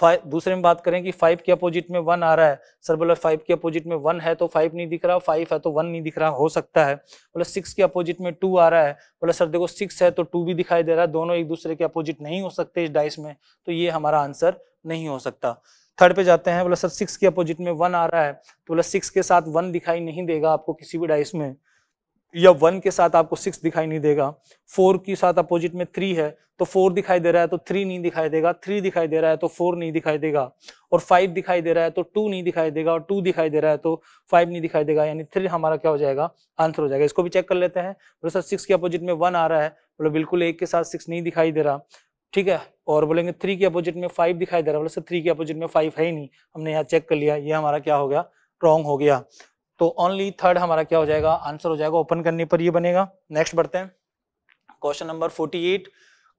फाइव दूसरे में बात करें कि फाइव के अपोजिट में वन आ रहा है सर बोला फाइव के अपोजिट में वन है तो फाइव नहीं दिख रहा फाइव है तो वन नहीं दिख रहा हो सकता है बोला सिक्स के अपोजिट में टू आ रहा है बोला सर देखो सिक्स है तो टू भी दिखाई दे रहा है दोनों एक दूसरे के अपोजिट नहीं हो सकते इस डाइस में तो ये हमारा आंसर नहीं हो सकता थर्ड पे जाते हैं बोला सर सिक्स के अपोजिट में वन आ रहा है तो बोला सिक्स के साथ वन दिखाई नहीं देगा आपको किसी भी डाइस में या वन के साथ आपको सिक्स दिखाई नहीं देगा फोर के साथ अपोजिट में थ्री है तो फोर दिखाई दे रहा है तो थ्री नहीं दिखाई देगा थ्री दिखाई दे रहा है तो फोर नहीं दिखाई देगा और फाइव दिखाई दे रहा है तो टू नहीं दिखाई देगा और टू दिखाई दे रहा है तो फाइव नहीं दिखाई देगा यानी थ्री हमारा क्या हो जाएगा आंसर हो जाएगा इसको भी चेक कर लेते हैं बोले सर सिक्स के अपोजिट में वन आ रहा है बोले बिल्कुल एक के साथ सिक्स नहीं दिखाई दे रहा ठीक है और बोलेंगे थ्री के अपोजिट में फाइव दिखाई दे रहा है बोले सर थ्री के अपोजिट में फाइव है ही नहीं हमने यहाँ चेक कर लिया ये हमारा क्या हो गया रॉन्ग हो गया तो ओनली थर्ड हमारा क्या हो जाएगा आंसर हो जाएगा ओपन करने पर ये बनेगा नेक्स्ट बढ़ते हैं question number forty eight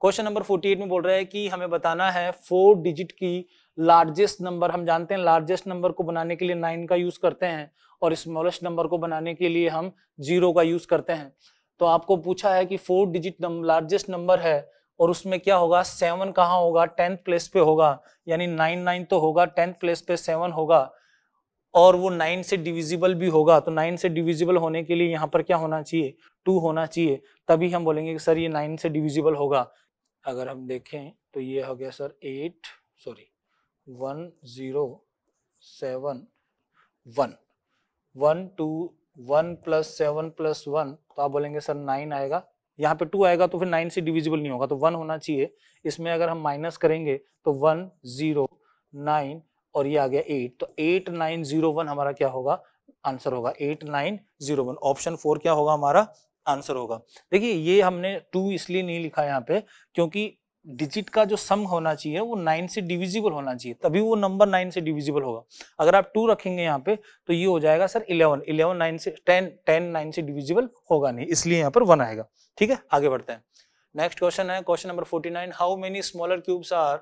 question number forty eight में बोल रहा है कि हमें बताना है फोर डिजिट की लार्जेस्ट नंबर हम जानते हैं लार्जेस्ट नंबर को बनाने के लिए नाइन का यूज करते हैं और स्मॉलेस्ट नंबर को बनाने के लिए हम जीरो का यूज करते हैं तो आपको पूछा है कि फोर डिजिट लार्जेस्ट नंबर है और उसमें क्या होगा सेवन कहाँ होगा टेंथ प्लेस पे होगा यानी नाइन नाइन तो होगा टेंथ प्लेस पे सेवन होगा और वो नाइन से डिविजिबल भी होगा तो नाइन से डिविजिबल होने के लिए यहाँ पर क्या होना चाहिए टू होना चाहिए तभी हम बोलेंगे कि सर ये नाइन से डिविजिबल होगा अगर हम देखें तो ये हो गया sir eight sorry one zero seven one one two one plus seven plus one तो आप बोलेंगे सर नाइन आएगा यहाँ पे टू आएगा तो फिर नाइन से डिविजिबल नहीं होगा तो वन होना चाहिए इसमें अगर हम माइनस करेंगे तो वन ज़ीरो नाइन और ये आ गया एट तो एट नाइन जीरो वन हमारा क्या होगा आंसर होगा eight nine zero one option four क्या होगा हमारा आंसर होगा देखिए ये हमने टू इसलिए नहीं लिखा यहाँ पे क्योंकि डिजिट का जो सम होना चाहिए वो नाइन से डिविजिबल होना चाहिए तभी वो नंबर नाइन से डिविजिबल होगा अगर आप टू रखेंगे यहाँ पे तो ये हो जाएगा सर इलेवन इलेवन नाइन से टेन टेन नाइन से डिविजिबल होगा नहीं इसलिए यहाँ पर वन आएगा ठीक है आगे बढ़ते हैं नेक्स्ट क्वेश्चन है question number forty nine how many smaller cubes are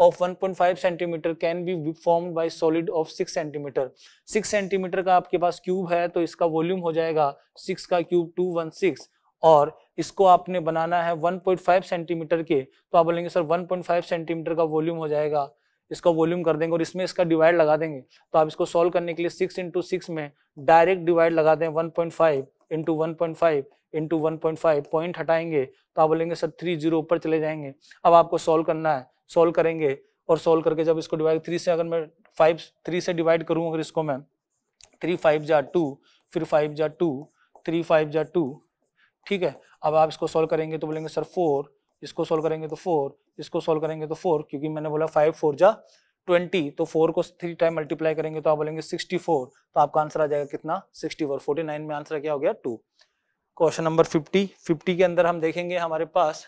of 1.5 centimetre can be form by solid of 6 centimetre 6 centimetre का आपके पास क्यूब है तो इसका वॉल्यूम हो जाएगा 6 का क्यूब 216 और इसको आपने बनाना है 1.5 सेंटीमीटर के तो आप बोलेंगे सर 1.5 सेंटीमीटर का वॉल्यूम हो जाएगा इसका वॉल्यूम कर देंगे और इसमें इसका डिवाइड लगा देंगे तो आप इसको सॉल्व करने के लिए सिक्स इंटू सिक्स में डायरेक्ट डिवाइड लगा दें one point five into one point into one point five point हटाएंगे तो आप बोलेंगे सर थ्री जीरो ऊपर चले जाएंगे अब आपको सॉल्व करना है सोल्व करेंगे और सोल्व करके जब इसको डिवाइड थ्री से अगर मैं फाइव थ्री से डिवाइड करूँ अगर इसको मैं थ्री फाइव जा टू फिर फाइव जा टू थ्री फाइव जा टू ठीक है अब आप इसको सोल्व करेंगे तो बोलेंगे सर फोर इसको सोल्व करेंगे तो फोर इसको सोल्व करेंगे तो फोर क्योंकि मैंने बोला फाइव फोर जा ट्वेंटी तो फोर को थ्री टाइम मल्टीप्लाई करेंगे तो आप बोलेंगे सिक्सटी फोर तो आपका आंसर आ जाएगा कितना सिक्सटी फोर फोर्टी नाइन में आंसर क्या हो गया two question number fifty fifty के अंदर हम देखेंगे हमारे पास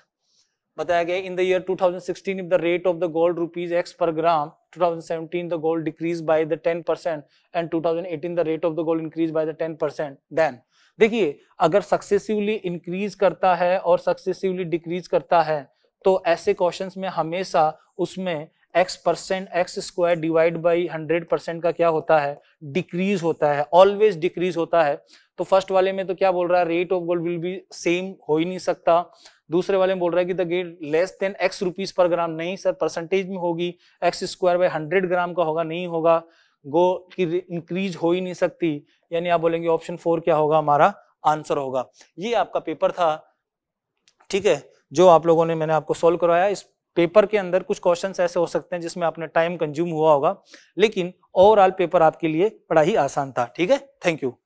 बताया गया in the year 2016 if the rate of the gold rupees X per gram 2017 the gold decrease by the 10% percent and 2018 the rate of the gold increase by the 10% percent then देखिए अगर सक्सेसिवली इंक्रीज करता है और successively decrease करता है तो ऐसे questions में हमेशा उसमें x percent X square divide by hundred percent का क्या होता है डिक्रीज होता है ऑलवेज डिक्रीज होता है तो फर्स्ट वाले में तो क्या बोल रहा है rate of gold will be same हो ही नहीं सकता दूसरे वाले में बोल रहा है कि the gate less than X rupees per gram नहीं सर परसेंटेज में होगी X square by hundred gram का होगा नहीं होगा गो की इंक्रीज हो ही नहीं सकती यानी आप बोलेंगे ऑप्शन फोर क्या होगा हमारा आंसर होगा ये आपका पेपर था ठीक है जो आप लोगों ने मैंने आपको सोल्व करवाया इस पेपर के अंदर कुछ क्वेश्चंस ऐसे हो सकते हैं जिसमें आपने टाइम कंज्यूम हुआ होगा लेकिन ओवरऑल पेपर आपके लिए बड़ा ही आसान था ठीक है थैंक यू